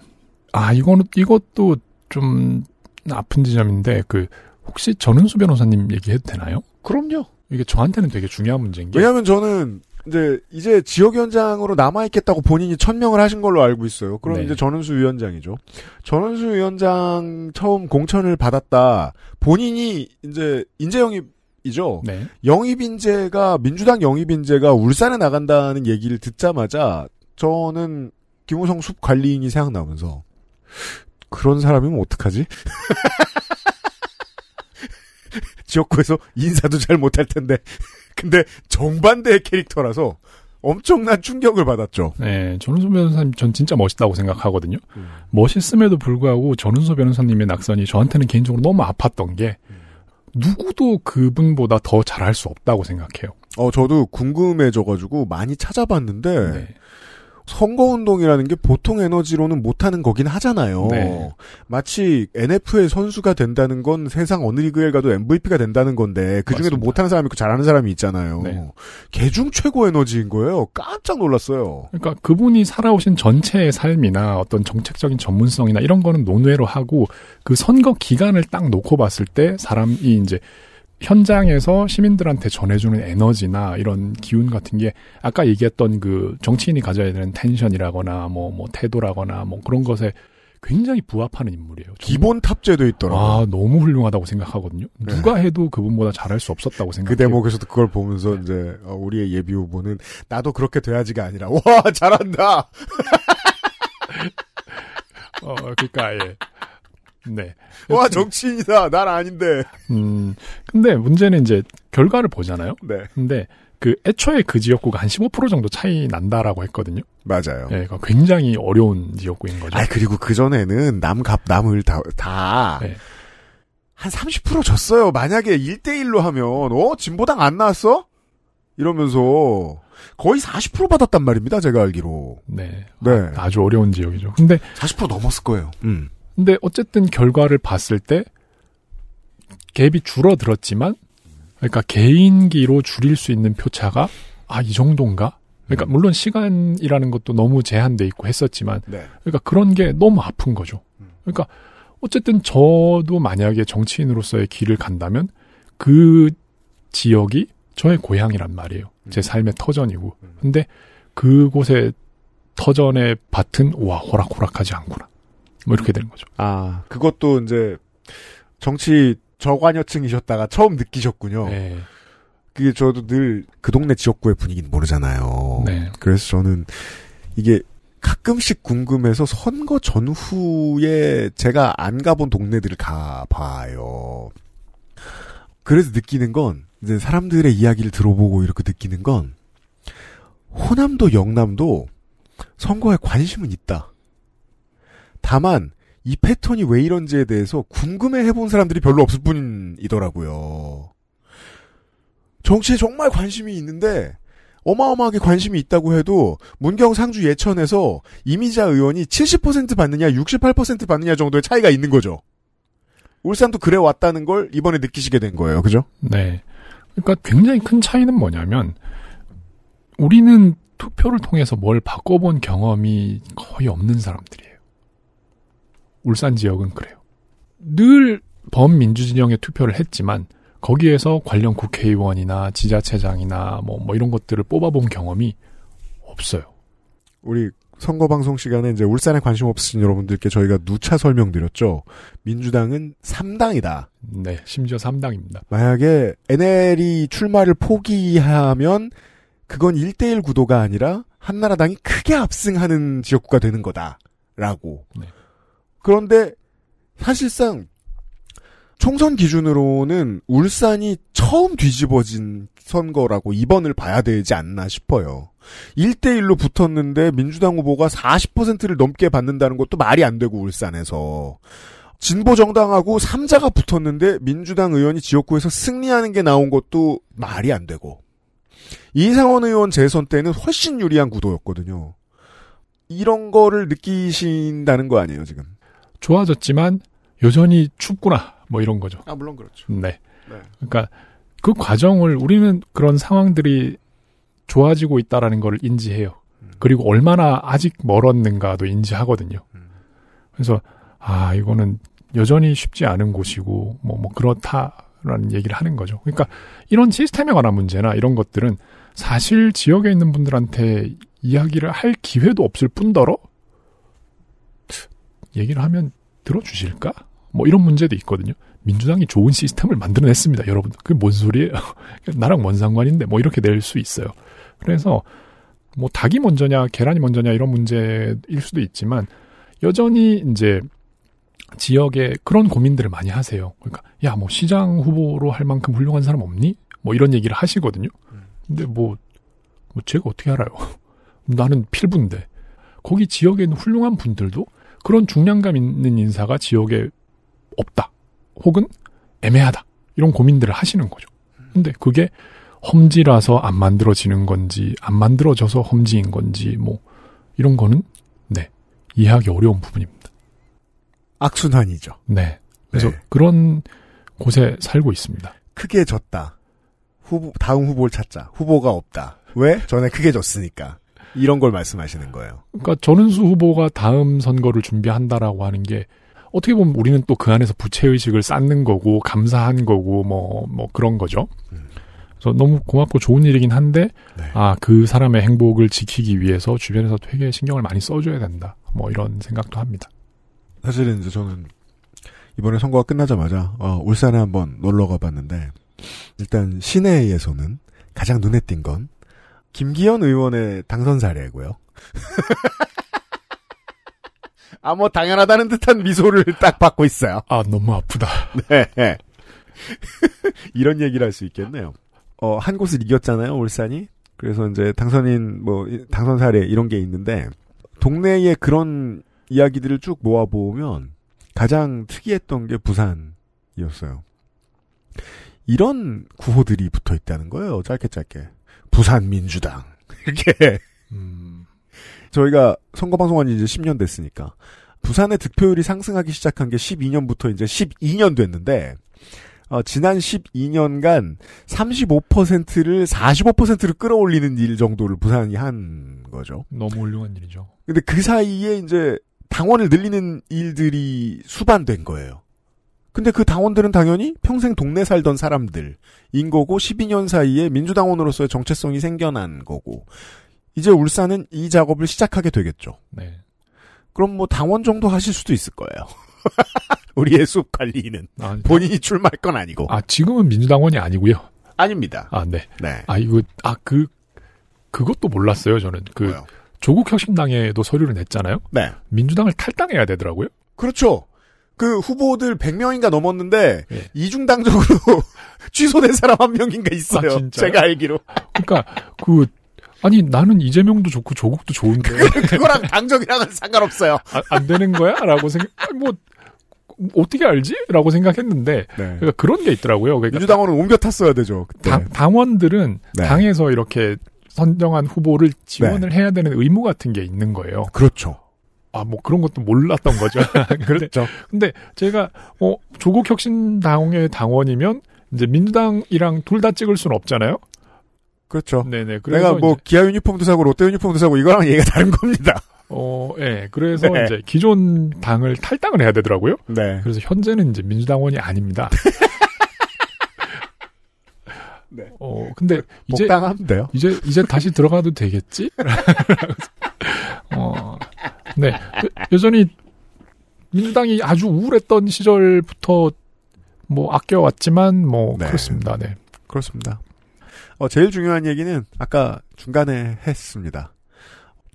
아, 이거는, 이것도 좀 아픈 지점인데, 그, 혹시 전은수 변호사님 얘기해도 되나요? 그럼요. 이게 저한테는 되게 중요한 문제인 게. 왜냐면 하 저는 이제 이제 지역위원장으로 남아있겠다고 본인이 천명을 하신 걸로 알고 있어요. 그럼 네. 이제 전원수 위원장이죠. 전원수 위원장 처음 공천을 받았다. 본인이 이제 인재 영입이죠. 네. 영입 인재가 민주당 영입 인재가 울산에 나간다는 얘기를 듣자마자 저는 김우성 숲 관리인이 생각나면서 그런 사람이면 어떡하지? 지역구에서 인사도 잘 못할 텐데. 근데 정반대의 캐릭터라서 엄청난 충격을 받았죠. 네, 전은소 변호사님 전 진짜 멋있다고 생각하거든요. 음. 멋있음에도 불구하고 전은소 변호사님의 낙선이 저한테는 개인적으로 너무 아팠던 게 누구도 그분보다 더 잘할 수 없다고 생각해요. 어, 저도 궁금해져가지고 많이 찾아봤는데 네. 선거운동이라는 게 보통 에너지로는 못하는 거긴 하잖아요. 네. 마치 NF의 선수가 된다는 건 세상 어느 리그에 가도 MVP가 된다는 건데 그중에도 못하는 사람이 있고 잘하는 사람이 있잖아요. 네. 개중 최고 에너지인 거예요. 깜짝 놀랐어요. 그러니까 그분이 살아오신 전체의 삶이나 어떤 정책적인 전문성이나 이런 거는 논외로 하고 그 선거 기간을 딱 놓고 봤을 때 사람이 이제 현장에서 시민들한테 전해주는 에너지나 이런 기운 같은 게 아까 얘기했던 그 정치인이 가져야 되는 텐션이라거나 뭐, 뭐 태도라거나 뭐 그런 것에 굉장히 부합하는 인물이에요. 정말. 기본 탑재돼 있더라고요. 아, 너무 훌륭하다고 생각하거든요. 네. 누가 해도 그분보다 잘할 수 없었다고 그 생각해요. 그 대목에서도 그걸 보면서 네. 이제 어, 우리의 예비 후보는 나도 그렇게 돼야지가 아니라 와 잘한다. 어, 그러니까 예. 네. 와 정치인이다. 난 아닌데. 음. 근데 문제는 이제 결과를 보잖아요. 네. 근데 그 애초에 그 지역구가 한 15% 정도 차이 난다라고 했거든요. 맞아요. 예, 네, 그러 그러니까 굉장히 어려운 지역구인 거죠. 아 그리고 그 전에는 남갑 남을 다 다. 네. 한30% 졌어요. 만약에 1대1로 하면, 어? 진보당 안 나왔어? 이러면서 거의 40% 받았단 말입니다. 제가 알기로. 네. 네. 아, 아주 어려운 지역이죠. 근데 40% 넘었을 거예요. 음. 근데 어쨌든 결과를 봤을 때 갭이 줄어들었지만 그러니까 개인기로 줄일 수 있는 표차가 아 이 정도인가? 그러니까 음. 물론 시간이라는 것도 너무 제한돼 있고 했었지만 네. 그러니까 그런 게 너무 아픈 거죠. 음. 그러니까 어쨌든 저도 만약에 정치인으로서의 길을 간다면 그 지역이 저의 고향이란 말이에요. 음. 제 삶의 터전이고. 근데 그곳에 터전의 밭은 와 호락호락하지 않구나. 뭐 이렇게 되는 거죠. 아 그것도 이제 정치 저관여층이셨다가 처음 느끼셨군요. 네. 그게 저도 늘 그 동네 지역구의 분위기는 모르잖아요. 네. 그래서 저는 이게 가끔씩 궁금해서 선거 전후에 제가 안 가본 동네들을 가봐요. 그래서 느끼는 건 이제 사람들의 이야기를 들어보고 이렇게 느끼는 건 호남도 영남도 선거에 관심은 있다. 다만 이 패턴이 왜 이런지에 대해서 궁금해 해본 사람들이 별로 없을 뿐이더라고요. 정치에 정말 관심이 있는데 어마어마하게 관심이 있다고 해도 문경 상주 예천에서 이미자 의원이 70% 받느냐 68% 받느냐 정도의 차이가 있는 거죠. 울산도 그래 왔다는 걸 이번에 느끼시게 된 거예요. 그죠? 네. 그러니까 굉장히 큰 차이는 뭐냐면 우리는 투표를 통해서 뭘 바꿔본 경험이 거의 없는 사람들이에요. 울산 지역은 그래요. 늘 범민주진영에 투표를 했지만 거기에서 관련 국회의원이나 지자체장이나 뭐, 뭐 이런 것들을 뽑아본 경험이 없어요. 우리 선거 방송 시간에 이제 울산에 관심 없으신 여러분들께 저희가 누차 설명드렸죠. 민주당은 3당이다. 네, 심지어 3당입니다. 만약에 NL이 e 출마를 포기하면 그건 1대1 구도가 아니라 한나라당이 크게 압승하는 지역구가 되는 거다라고 네. 그런데 사실상 총선 기준으로는 울산이 처음 뒤집어진 선거라고 이번을 봐야 되지 않나 싶어요. 1대1로 붙었는데 민주당 후보가 40%를 넘게 받는다는 것도 말이 안 되고 울산에서 진보 정당하고 3자가 붙었는데 민주당 의원이 지역구에서 승리하는 게 나온 것도 말이 안 되고 이상원 의원 재선 때는 훨씬 유리한 구도였거든요. 이런 거를 느끼신다는 거 아니에요, 지금? 좋아졌지만 여전히 춥구나 뭐 이런 거죠. 아 물론 그렇죠. 네. 네. 그러니까 그 과정을 우리는 그런 상황들이 좋아지고 있다라는 걸 인지해요. 음. 그리고 얼마나 아직 멀었는가도 인지하거든요. 음. 그래서 아 이거는 여전히 쉽지 않은 곳이고 뭐뭐 뭐 그렇다라는 얘기를 하는 거죠. 그러니까 이런 시스템에 관한 문제나 이런 것들은 사실 지역에 있는 분들한테 이야기를 할 기회도 없을 뿐더러 얘기를 하면 들어주실까? 뭐 이런 문제도 있거든요. 민주당이 좋은 시스템을 만들어냈습니다, 여러분. 그게 뭔 소리예요? 나랑 뭔 상관인데 뭐 이렇게 낼 수 있어요. 그래서 뭐 닭이 먼저냐, 계란이 먼저냐 이런 문제일 수도 있지만 여전히 이제 지역에 그런 고민들을 많이 하세요. 그러니까 야, 뭐 시장 후보로 할 만큼 훌륭한 사람 없니? 뭐 이런 얘기를 하시거든요. 근데 뭐, 뭐 제가 어떻게 알아요? 나는 필부인데 거기 지역에 있는 훌륭한 분들도 그런 중량감 있는 인사가 지역에 없다. 혹은 애매하다. 이런 고민들을 하시는 거죠. 근데 그게 험지라서 안 만들어지는 건지, 안 만들어져서 험지인 건지, 뭐, 이런 거는, 네, 이해하기 어려운 부분입니다. 악순환이죠. 네. 그래서 네. 그런 곳에 살고 있습니다. 크게 졌다. 후보, 다음 후보를 찾자. 후보가 없다. 왜? 전에 크게 졌으니까. 이런 걸 말씀하시는 거예요. 그러니까 전은수 후보가 다음 선거를 준비한다라고 하는 게 어떻게 보면 우리는 또 그 안에서 부채의식을 쌓는 거고 감사한 거고 뭐뭐 뭐 그런 거죠. 그래서 너무 고맙고 좋은 일이긴 한데 네. 아그 사람의 행복을 지키기 위해서 주변에서 되게 신경을 많이 써줘야 된다. 뭐 이런 생각도 합니다. 사실은 이제 저는 이번에 선거가 끝나자마자 어, 울산에 한번 놀러 가봤는데 일단 시내에서는 가장 눈에 띈건 김기현 의원의 당선 사례고요. 아, 뭐, 당연하다는 듯한 미소를 딱 받고 있어요. 아, 너무 아프다. 네. 네. 이런 얘기를 할 수 있겠네요. 어, 한 곳을 이겼잖아요, 울산이. 그래서 이제 당선인, 뭐, 당선 사례 이런 게 있는데, 동네에 그런 이야기들을 쭉 모아보면 가장 특이했던 게 부산이었어요. 이런 구호들이 붙어 있다는 거예요, 짧게 짧게. 부산 민주당 이렇게 음. 저희가 선거 방송한 지 이제 10년 됐으니까 부산의 득표율이 상승하기 시작한 게 12년부터 이제 12년 됐는데 어, 지난 12년간 35%를 4 5를 끌어올리는 일 정도를 부산이 한 거죠. 너무 훌륭한 일이죠. 근데 그 사이에 이제 당원을 늘리는 일들이 수반된 거예요. 근데 그 당원들은 당연히 평생 동네 살던 사람들인 거고 12년 사이에 민주당원으로서의 정체성이 생겨난 거고 이제 울산은 이 작업을 시작하게 되겠죠. 네. 그럼 뭐 당원 정도 하실 수도 있을 거예요. 우리의 숲 관리는 아, 네. 본인이 출마할 건 아니고. 아 지금은 민주당원이 아니고요. 아닙니다. 아 네. 네. 아 이거 아 그 그것도 몰랐어요 저는 그 뭐요? 조국 혁신당에도 서류를 냈잖아요. 네. 민주당을 탈당해야 되더라고요. 그렇죠. 그 후보들 100명인가 넘었는데 예. 이중당적으로 취소된 사람 한 명인가 있어요. 아, 제가 알기로. 그러니까 그 아니 나는 이재명도 좋고 조국도 좋은데 그, 그거랑 당적이랑은 상관없어요. 아, 안 되는 거야라고 생각 뭐 어떻게 알지?라고 생각했는데 네. 그러니까 그런 게 있더라고요. 그러니까 민주당원은 옮겨 탔어야 되죠. 당, 당원들은 네. 당에서 이렇게 선정한 후보를 지원을 네. 해야 되는 의무 같은 게 있는 거예요. 그렇죠. 아, 뭐 그런 것도 몰랐던 거죠. 그렇죠. 근데 제가 어, 조국 혁신당의 당원이면 이제 민주당이랑 둘 다 찍을 수는 없잖아요. 그렇죠. 네네. 내가 뭐 이제... 기아 유니폼도 사고 롯데 유니폼도 사고 이거랑 얘기가 다른 겁니다. 어, 예. 네. 그래서 네. 이제 기존 당을 탈당을 해야 되더라고요. 네. 그래서 현재는 이제 민주당원이 아닙니다. 네. 어, 근데 그 이제 당하면 돼요. 이제 이제 다시 들어가도 되겠지? 어, 네. 여전히 민주당이 아주 우울했던 시절부터 뭐 아껴왔지만 뭐 네. 그렇습니다. 네. 그렇습니다. 어, 제일 중요한 얘기는 아까 중간에 했습니다.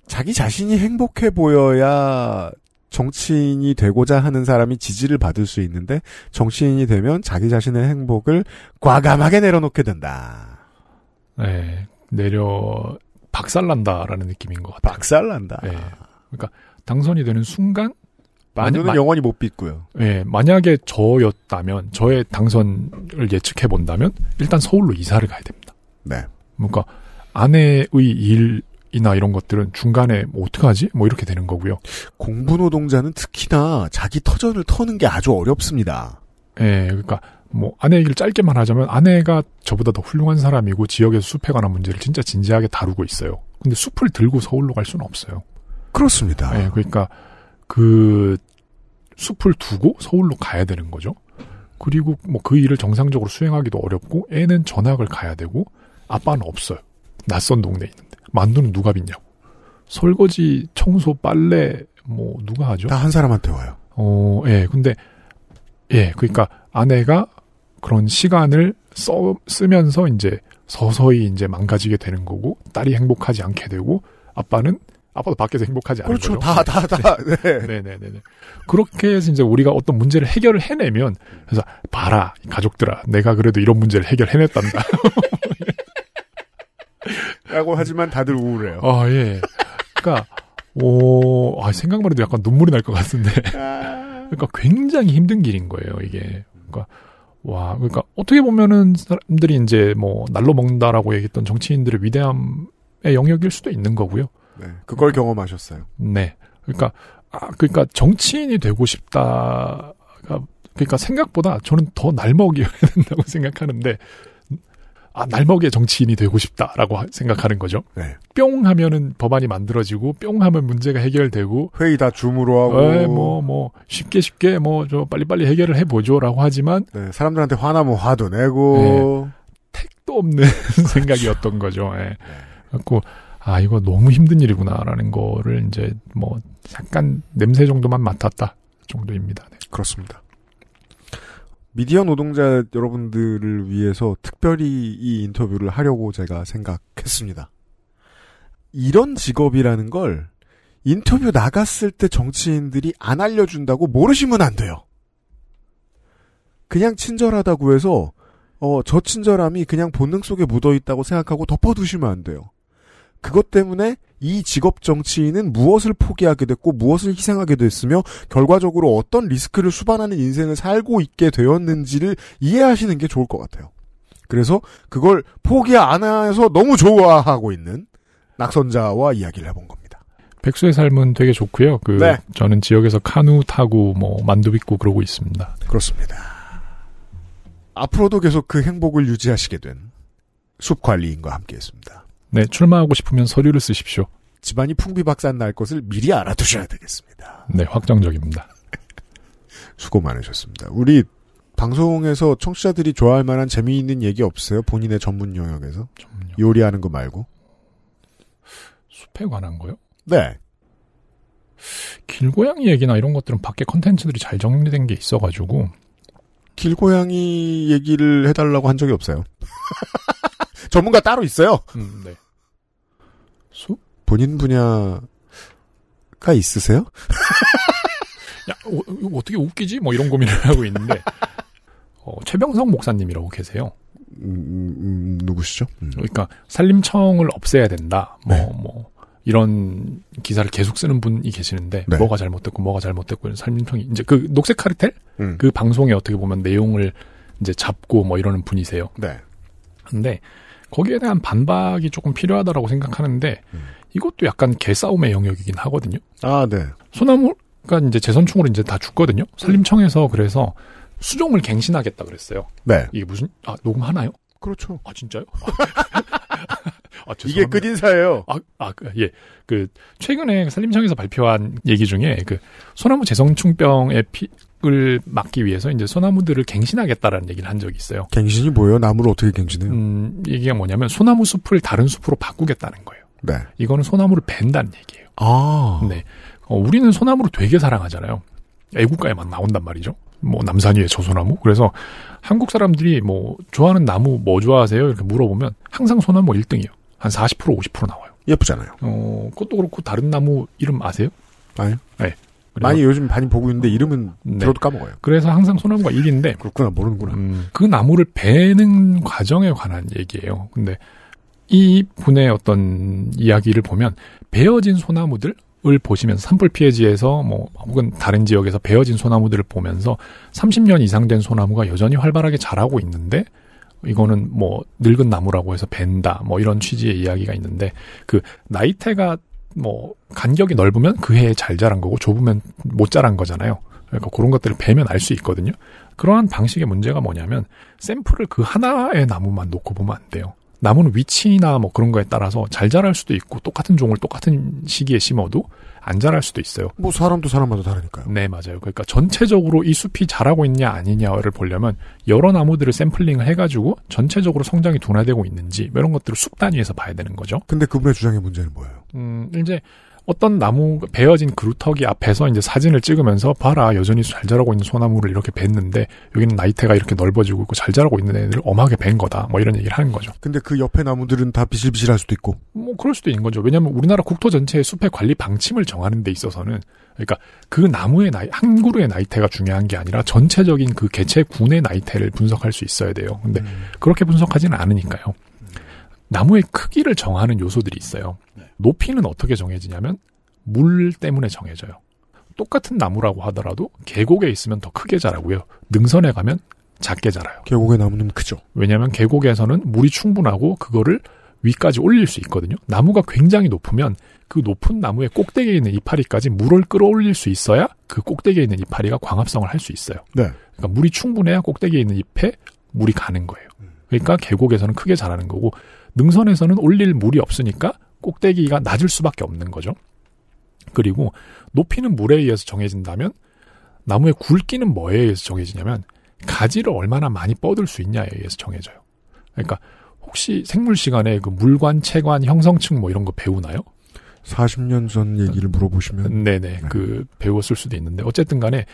자기 자신이 행복해 보여야 정치인이 되고자 하는 사람이 지지를 받을 수 있는데 정치인이 되면 자기 자신의 행복을 과감하게 내려놓게 된다. 네, 내려 박살난다라는 느낌인 것 같아요. 박살난다. 네. 그러니까 당선이 되는 순간 만약에 영원히 못 빚고요. 예, 만약에 저였다면 저의 당선을 예측해 본다면 일단 서울로 이사를 가야 됩니다. 네. 그러니까 아내의 일이나 이런 것들은 중간에 뭐 어떻게 하지? 뭐 이렇게 되는 거고요. 공부 노동자는 특히나 자기 터전을 터는 게 아주 어렵습니다. 예, 그러니까 뭐 아내 얘기를 짧게만 하자면 아내가 저보다 더 훌륭한 사람이고 지역에서 숲에 관한 문제를 진짜 진지하게 다루고 있어요. 근데 숲을 들고 서울로 갈 수는 없어요. 그렇습니다. 예, 네, 그러니까 그 숲을 두고 서울로 가야 되는 거죠. 그리고 뭐 그 일을 정상적으로 수행하기도 어렵고 애는 전학을 가야 되고 아빠는 없어요. 낯선 동네에 있는데 만두는 누가 빚냐고. 설거지, 청소, 빨래 뭐 누가 하죠? 다 한 사람한테 와요. 어, 예. 근데 예, 그러니까 아내가 그런 시간을 써, 쓰면서 이제 서서히 이제 망가지게 되는 거고 딸이 행복하지 않게 되고 아빠는 아빠도 밖에서 행복하지 않은 그렇죠. 거죠. 그렇죠. 다, 다, 다. 네. 네, 네, 네, 네. 그렇게 해서 이제 우리가 어떤 문제를 해결을 해내면, 그래서, 봐라, 가족들아, 내가 그래도 이런 문제를 해결해냈단다. 라고 하지만 다들 우울해요. 아, 예. 그니까, 오, 아, 생각만 해도 약간 눈물이 날 것 같은데. 아. 그니까 굉장히 힘든 길인 거예요, 이게. 그러니까 와, 그러니까 어떻게 보면은 사람들이 이제 뭐 날로 먹는다라고 얘기했던 정치인들의 위대함의 영역일 수도 있는 거고요. 네, 그걸 음, 경험하셨어요. 네, 그러니까 아, 그러니까 정치인이 되고 싶다. 가 그러니까 생각보다 저는 더 날먹이어야 된다고 생각하는데 아, 날먹의 정치인이 되고 싶다라고 생각하는 거죠. 네. 뿅 하면은 법안이 만들어지고 뿅 하면 문제가 해결되고 회의 다 줌으로 하고 네, 뭐, 뭐 쉽게 쉽게 뭐저 빨리빨리 해결을 해 보죠라고 하지만 네, 사람들한테 화나면 뭐 화도 내고 네. 택도 없는 생각이었던 거죠. 예. 그래고 아, 이거 너무 힘든 일이구나라는 거를 이제 뭐 잠깐 냄새 정도만 맡았다 정도입니다. 네. 그렇습니다. 미디어 노동자 여러분들을 위해서 특별히 이 인터뷰를 하려고 제가 생각했습니다. 이런 직업이라는 걸 인터뷰 나갔을 때 정치인들이 안 알려준다고 모르시면 안 돼요. 그냥 친절하다고 해서 어, 저 친절함이 그냥 본능 속에 묻어 있다고 생각하고 덮어두시면 안 돼요. 그것 때문에 이 직업 정치인은 무엇을 포기하게 됐고 무엇을 희생하게 됐으며 결과적으로 어떤 리스크를 수반하는 인생을 살고 있게 되었는지를 이해하시는 게 좋을 것 같아요. 그래서 그걸 포기 안 해서 너무 좋아하고 있는 낙선자와 이야기를 해본 겁니다. 백수의 삶은 되게 좋고요. 그 네. 저는 지역에서 카누 타고 뭐 만두 빚고 그러고 있습니다. 그렇습니다. 앞으로도 계속 그 행복을 유지하시게 된 숲관리인과 함께했습니다. 네, 출마하고 싶으면 서류를 쓰십시오. 집안이 풍비박산 날 것을 미리 알아두셔야 되겠습니다. 네, 확정적입니다. 수고 많으셨습니다. 우리 방송에서 청취자들이 좋아할 만한 재미있는 얘기 없어요? 본인의 전문 영역에서? 전문 영역. 요리하는 거 말고? 숲에 관한 거요? 네. 길고양이 얘기나 이런 것들은 밖에 컨텐츠들이 잘 정리된 게 있어가지고 길고양이 얘기를 해달라고 한 적이 없어요. 전문가 따로 있어요. 음, 네. 수? 본인 분야가 있으세요? 야, 어, 떻게 웃기지? 뭐 이런 고민을 하고 있는데 어, 최병성 목사님이라고 계세요. 음, 음, 음, 음 누구시죠? 음. 그러니까 산림청을 없애야 된다. 뭐 네. 뭐. 이런 기사를 계속 쓰는 분이 계시는데 네. 뭐가 잘못됐고 뭐가 잘못됐고 산림청이 이제 그 녹색 카르텔 음. 그 방송에 어떻게 보면 내용을 이제 잡고 뭐 이러는 분이세요. 네. 근데 거기에 대한 반박이 조금 필요하다라고 생각하는데 음. 이것도 약간 개싸움의 영역이긴 하거든요. 아, 네. 소나무가 이제 재선충으로 이제 다 죽거든요. 산림청에서 음. 그래서 수종을 갱신하겠다 그랬어요. 네. 이게 무슨 아 녹음 하나요? 그렇죠. 아 진짜요? 아, 이게 끝인사예요. 아, 아, 그, 예. 그, 최근에 산림청에서 발표한 얘기 중에, 그, 소나무 재성충병의 피, 을 막기 위해서 이제 소나무들을 갱신하겠다라는 얘기를 한 적이 있어요. 갱신이 뭐예요? 나무를 어떻게 갱신해요? 음, 얘기가 뭐냐면 소나무 숲을 다른 숲으로 바꾸겠다는 거예요. 네. 이거는 소나무를 벤다는 얘기예요. 아. 네. 어, 우리는 소나무를 되게 사랑하잖아요. 애국가에 막 나온단 말이죠. 뭐 남산 위에 저소나무. 그래서 한국 사람들이 뭐 좋아하는 나무 뭐 좋아하세요? 이렇게 물어보면 항상 소나무 1등이에요. 한 40% 50% 나와요. 예쁘잖아요. 어, 그것도 그렇고 다른 나무 이름 아세요? 아니요. 네. 많이 요즘 많이 보고 있는데 이름은 네. 들어도 까먹어요. 그래서 항상 소나무가 1인데 그렇구나 모르는구나. 음, 그 나무를 베는 과정에 관한 얘기예요. 근데 이 분의 어떤 이야기를 보면 베어진 소나무들 을 보시면서 산불 피해지에서 뭐 혹은 다른 지역에서 베어진 소나무들을 보면서 30년 이상 된 소나무가 여전히 활발하게 자라고 있는데 이거는 뭐 늙은 나무라고 해서 벤다 뭐 이런 취지의 이야기가 있는데 그 나이테가 뭐 간격이 넓으면 그 해에 잘 자란 거고 좁으면 못 자란 거잖아요. 그러니까 그런 것들을 배면 알 수 있거든요. 그러한 방식의 문제가 뭐냐면 샘플을 그 하나의 나무만 놓고 보면 안 돼요. 나무는 위치나 뭐 그런 거에 따라서 잘 자랄 수도 있고 똑같은 종을 똑같은 시기에 심어도 안자할 수도 있어요. 뭐 사람도 사람마다 다르니까요. 네, 맞아요. 그러니까 전체적으로 이 숲이 자라고 있냐 아니냐를 보려면 여러 나무들을 샘플링을 해가지고 전체적으로 성장이 둔화되고 있는지 이런 것들을 숲 단위에서 봐야 되는 거죠. 근데 그분의 주장의 문제는 뭐예요? 음, 이제 어떤 나무 베어진 그루터기 앞에서 이제 사진을 찍으면서 봐라 여전히 잘 자라고 있는 소나무를 이렇게 뱉는데 여기는 나이테가 이렇게 넓어지고 있고 잘 자라고 있는 애들을 엄하게 벤 거다 뭐 이런 얘기를 하는 거죠. 근데 그 옆에 나무들은 다 비실비실할 수도 있고 뭐 그럴 수도 있는 거죠. 왜냐하면 우리나라 국토 전체의 숲의 관리 방침을 정하는 데 있어서는 그러니까 그 나무의 나이 한 그루의 나이테가 중요한 게 아니라 전체적인 그 개체 군의 나이테를 분석할 수 있어야 돼요. 근데 음. 그렇게 분석하지는 않으니까요. 나무의 크기를 정하는 요소들이 있어요. 네. 높이는 어떻게 정해지냐면 물 때문에 정해져요. 똑같은 나무라고 하더라도 계곡에 있으면 더 크게 자라고요. 능선에 가면 작게 자라요. 계곡의 나무는 크죠. 왜냐하면 계곡에서는 물이 충분하고 그거를 위까지 올릴 수 있거든요. 나무가 굉장히 높으면 그 높은 나무의 꼭대기에 있는 이파리까지 물을 끌어올릴 수 있어야 그 꼭대기에 있는 이파리가 광합성을 할 수 있어요. 네. 그러니까 물이 충분해야 꼭대기에 있는 잎에 물이 가는 거예요. 음. 그러니까 계곡에서는 크게 자라는 거고 능선에서는 올릴 물이 없으니까 꼭대기가 낮을 수밖에 없는 거죠. 그리고 높이는 물에 의해서 정해진다면 나무의 굵기는 뭐에 의해서 정해지냐면 가지를 얼마나 많이 뻗을 수 있냐에 의해서 정해져요. 그러니까 혹시 생물 시간에 그 물관, 체관, 형성층 뭐 이런 거 배우나요? 40년 전 얘기를 물어보시면 네네 네. 그 배웠을 수도 있는데 어쨌든 간에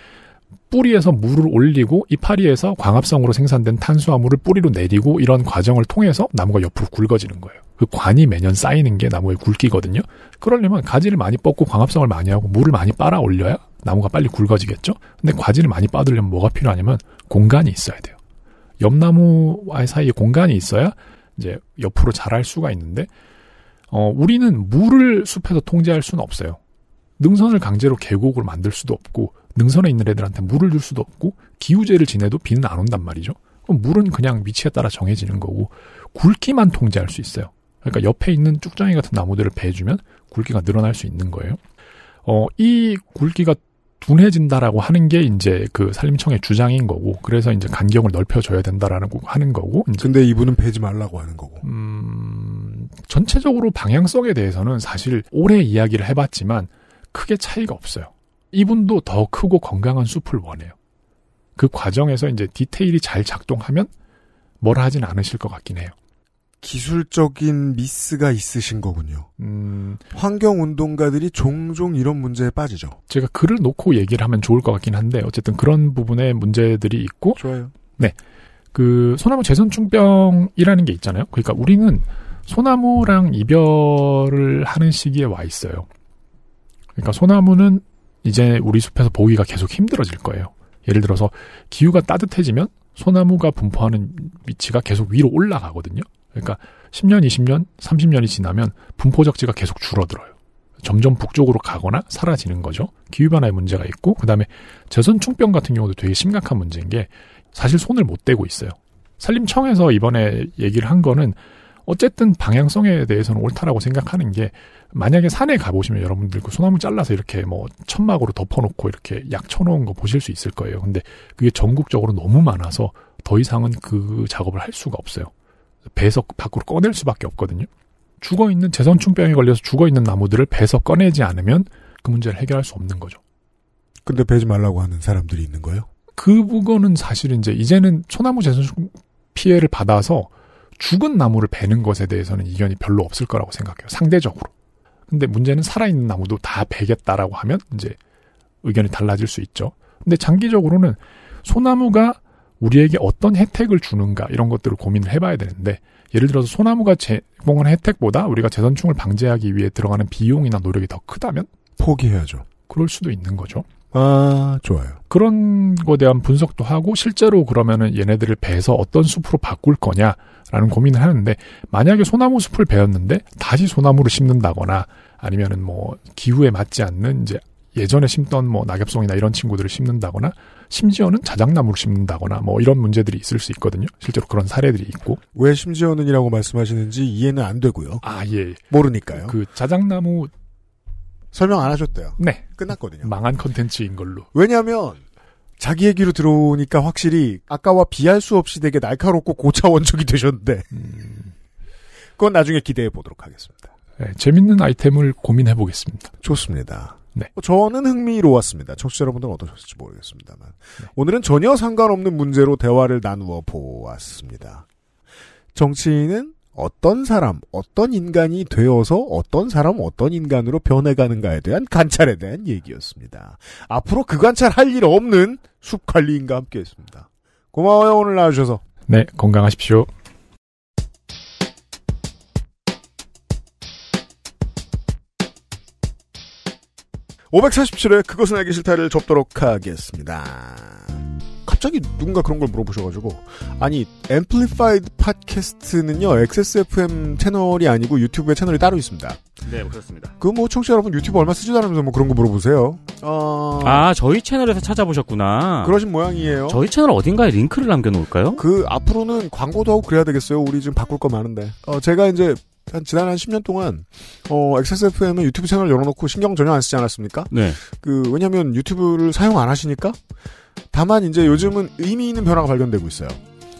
뿌리에서 물을 올리고 이 파리에서 광합성으로 생산된 탄수화물을 뿌리로 내리고 이런 과정을 통해서 나무가 옆으로 굵어지는 거예요. 그 관이 매년 쌓이는 게 나무의 굵기거든요. 그러려면 가지를 많이 뻗고 광합성을 많이 하고 물을 많이 빨아 올려야 나무가 빨리 굵어지겠죠. 근데 과지를 많이 빠들려면 뭐가 필요하냐면 공간이 있어야 돼요. 옆나무 와의 사이에 공간이 있어야 이제 옆으로 자랄 수가 있는데 어, 우리는 물을 숲에서 통제할 수는 없어요. 능선을 강제로 계곡으로 만들 수도 없고 능선에 있는 애들한테 물을 줄 수도 없고 기우제를 지내도 비는 안 온단 말이죠. 그럼 물은 그냥 위치에 따라 정해지는 거고 굵기만 통제할 수 있어요. 그러니까 옆에 있는 쭉장이 같은 나무들을 베주면 굵기가 늘어날 수 있는 거예요. 어, 이 굵기가 둔해진다라고 하는 게 이제 그 산림청의 주장인 거고 그래서 이제 간격을 넓혀줘야 된다라는 거 하는 거고 이제 근데 이분은 베지 말라고 하는 거고 음 전체적으로 방향성에 대해서는 사실 오래 이야기를 해봤지만 크게 차이가 없어요 이분도 더 크고 건강한 숲을 원해요. 그 과정에서 이제 디테일이 잘 작동하면 뭐라 하진 않으실 것 같긴 해요. 기술적인 미스가 있으신 거군요. 음... 환경 운동가들이 종종 이런 문제에 빠지죠. 제가 글을 놓고 얘기를 하면 좋을 것 같긴 한데 어쨌든 그런 부분에 문제들이 있고 좋아요. 네. 그 소나무 재선충병이라는 게 있잖아요. 그러니까 우리는 소나무랑 이별을 하는 시기에 와 있어요. 그러니까 소나무는 이제 우리 숲에서 보기가 계속 힘들어질 거예요. 예를 들어서 기후가 따뜻해지면 소나무가 분포하는 위치가 계속 위로 올라가거든요. 그러니까 10년, 20년, 30년이 지나면 분포적지가 계속 줄어들어요. 점점 북쪽으로 가거나 사라지는 거죠. 기후변화의 문제가 있고, 그 다음에 재선충병 같은 경우도 되게 심각한 문제인 게 사실 손을 못 대고 있어요. 산림청에서 이번에 얘기를 한 거는 어쨌든 방향성에 대해서는 옳다라고 생각하는 게 만약에 산에 가보시면 여러분들 그 소나무 잘라서 이렇게 뭐 천막으로 덮어놓고 이렇게 약 쳐놓은 거 보실 수 있을 거예요. 근데 그게 전국적으로 너무 많아서 더 이상은 그 작업을 할 수가 없어요. 배에서 밖으로 꺼낼 수밖에 없거든요. 죽어 있는 재선충병에 걸려서 죽어 있는 나무들을 배에서 꺼내지 않으면 그 문제를 해결할 수 없는 거죠. 근데 베지 말라고 하는 사람들이 있는 거예요? 그 부분은 사실 이제 이제는 소나무 재선충 피해를 받아서 죽은 나무를 베는 것에 대해서는 이견이 별로 없을 거라고 생각해요. 상대적으로. 근데 문제는 살아있는 나무도 다 베겠다라고 하면 이제 의견이 달라질 수 있죠. 근데 장기적으로는 소나무가 우리에게 어떤 혜택을 주는가 이런 것들을 고민을 해봐야 되는데 예를 들어서 소나무가 제공한 혜택보다 우리가 재선충을 방지하기 위해 들어가는 비용이나 노력이 더 크다면 포기해야죠. 그럴 수도 있는 거죠. 아, 좋아요. 그런 거에 대한 분석도 하고 실제로 그러면은 얘네들을 배서 어떤 숲으로 바꿀 거냐라는 고민을 하는데 만약에 소나무 숲을 배웠는데 다시 소나무를 심는다거나 아니면은 뭐 기후에 맞지 않는 이제 예전에 심던 뭐 낙엽송이나 이런 친구들을 심는다거나 심지어는 자작나무를 심는다거나 뭐 이런 문제들이 있을 수 있거든요. 실제로 그런 사례들이 있고. 왜 심지어는이라고 말씀하시는지 이해는 안 되고요. 아, 예. 모르니까요. 그 자작나무 설명 안 하셨대요. 네. 끝났거든요. 망한 컨텐츠인 걸로. 왜냐하면 자기 얘기로 들어오니까 확실히 아까와 비할 수 없이 되게 날카롭고 고차원적이 되셨는데 음. 그건 나중에 기대해 보도록 하겠습니다. 네, 재밌는 아이템을 고민해 보겠습니다. 좋습니다. 네. 저는 흥미로웠습니다. 청취자 여러분들은 어떠셨을지 모르겠습니다만 네. 오늘은 전혀 상관없는 문제로 대화를 나누어 보았습니다. 정치인은 어떤 사람, 어떤 인간이 되어서 어떤 사람, 어떤 인간으로 변해가는가에 대한 관찰에 대한 얘기였습니다. 앞으로 그 관찰 할 일 없는 숲관리인과 함께했습니다. 고마워요 오늘 나와주셔서. 네, 건강하십시오. (547회) 그것은 알기 싫다를 접도록 하겠습니다. 갑자기 누군가 그런 걸 물어보셔가지고 아니 앰플리파이드 팟캐스트는요 XSFM 채널이 아니고 유튜브에 채널이 따로 있습니다. 네 뭐 그렇습니다. 그 뭐 청취자 여러분 유튜브 얼마 쓰지도 않으면서 뭐 그런 거 물어보세요. 어... 아 저희 채널에서 찾아보셨구나. 그러신 모양이에요. 저희 채널 어딘가에 링크를 남겨놓을까요? 그 앞으로는 광고도 하고 그래야 되겠어요. 우리 지금 바꿀 거 많은데. 어 제가 이제 한 지난 한 10년 동안 어 x s f m 은 유튜브 채널 열어놓고 신경 전혀 안 쓰지 않았습니까? 네. 그 왜냐하면 유튜브를 사용 안 하시니까 다만 이제 요즘은 의미 있는 변화가 발견되고 있어요.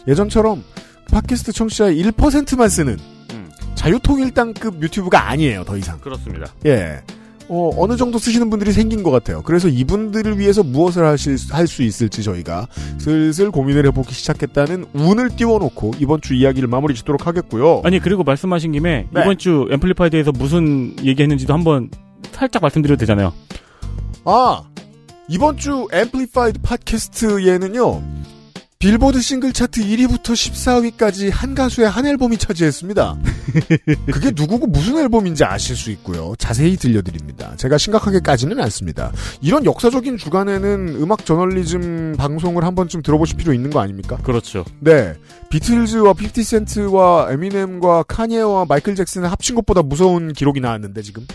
예전처럼 팟캐스트 청취자의 1%만 쓰는 음. 자유통일당급 유튜브가 아니에요 더 이상. 그렇습니다. 예. 어, 어느 정도 쓰시는 분들이 생긴 것 같아요. 그래서 이분들을 위해서 무엇을 하실 할수 있을지 저희가 슬슬 고민을 해보기 시작했다는 운을 띄워놓고 이번 주 이야기를 마무리 짓도록 하겠고요. 아니 그리고 말씀하신 김에 네. 이번 주 앰플리파에 대해서 무슨 얘기했는지도 한번 살짝 말씀드려도 되잖아요. 아 이번 주 앰플리파이드 팟캐스트에는요 빌보드 싱글 차트 1위부터 14위까지 한 가수의 한 앨범이 차지했습니다. 그게 누구고 무슨 앨범인지 아실 수 있고요. 자세히 들려드립니다. 제가 심각하게까지는 않습니다. 이런 역사적인 주간에는 음악 저널리즘 방송을 한 번쯤 들어보실 필요 있는 거 아닙니까? 그렇죠. 네. 비틀즈와 50센트와 에미넴과 카니에와 마이클 잭슨을 합친 것보다 무서운 기록이 나왔는데 지금.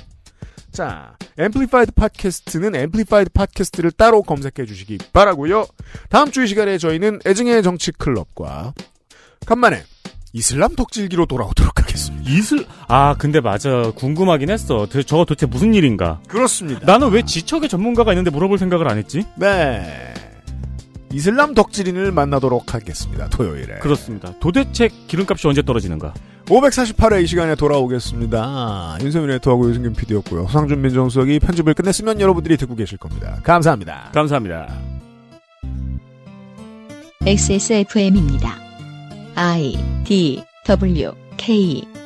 자, 앰플리파이드 팟캐스트는 앰플리파이드 팟캐스트를 따로 검색해 주시기 바라고요. 다음 주이 시간에 저희는 애증의 정치 클럽과 간만에 이슬람 덕질기로 돌아오도록 하겠습니다. 이슬 아 근데 맞아 궁금하긴 했어. 저거 도대체 무슨 일인가? 그렇습니다. 나는 왜 지척의 전문가가 있는데 물어볼 생각을 안 했지? 네. 이슬람 덕질인을 만나도록 하겠습니다. 토요일에. 그렇습니다. 도대체 기름값이 언제 떨어지는가? 548회 이 시간에 돌아오겠습니다. 윤세민 레터하고 유승균 PD였고요. 상준 민정수석이 편집을 끝냈으면 여러분들이 듣고 계실 겁니다. 감사합니다. 감사합니다. XSFM입니다. I D W K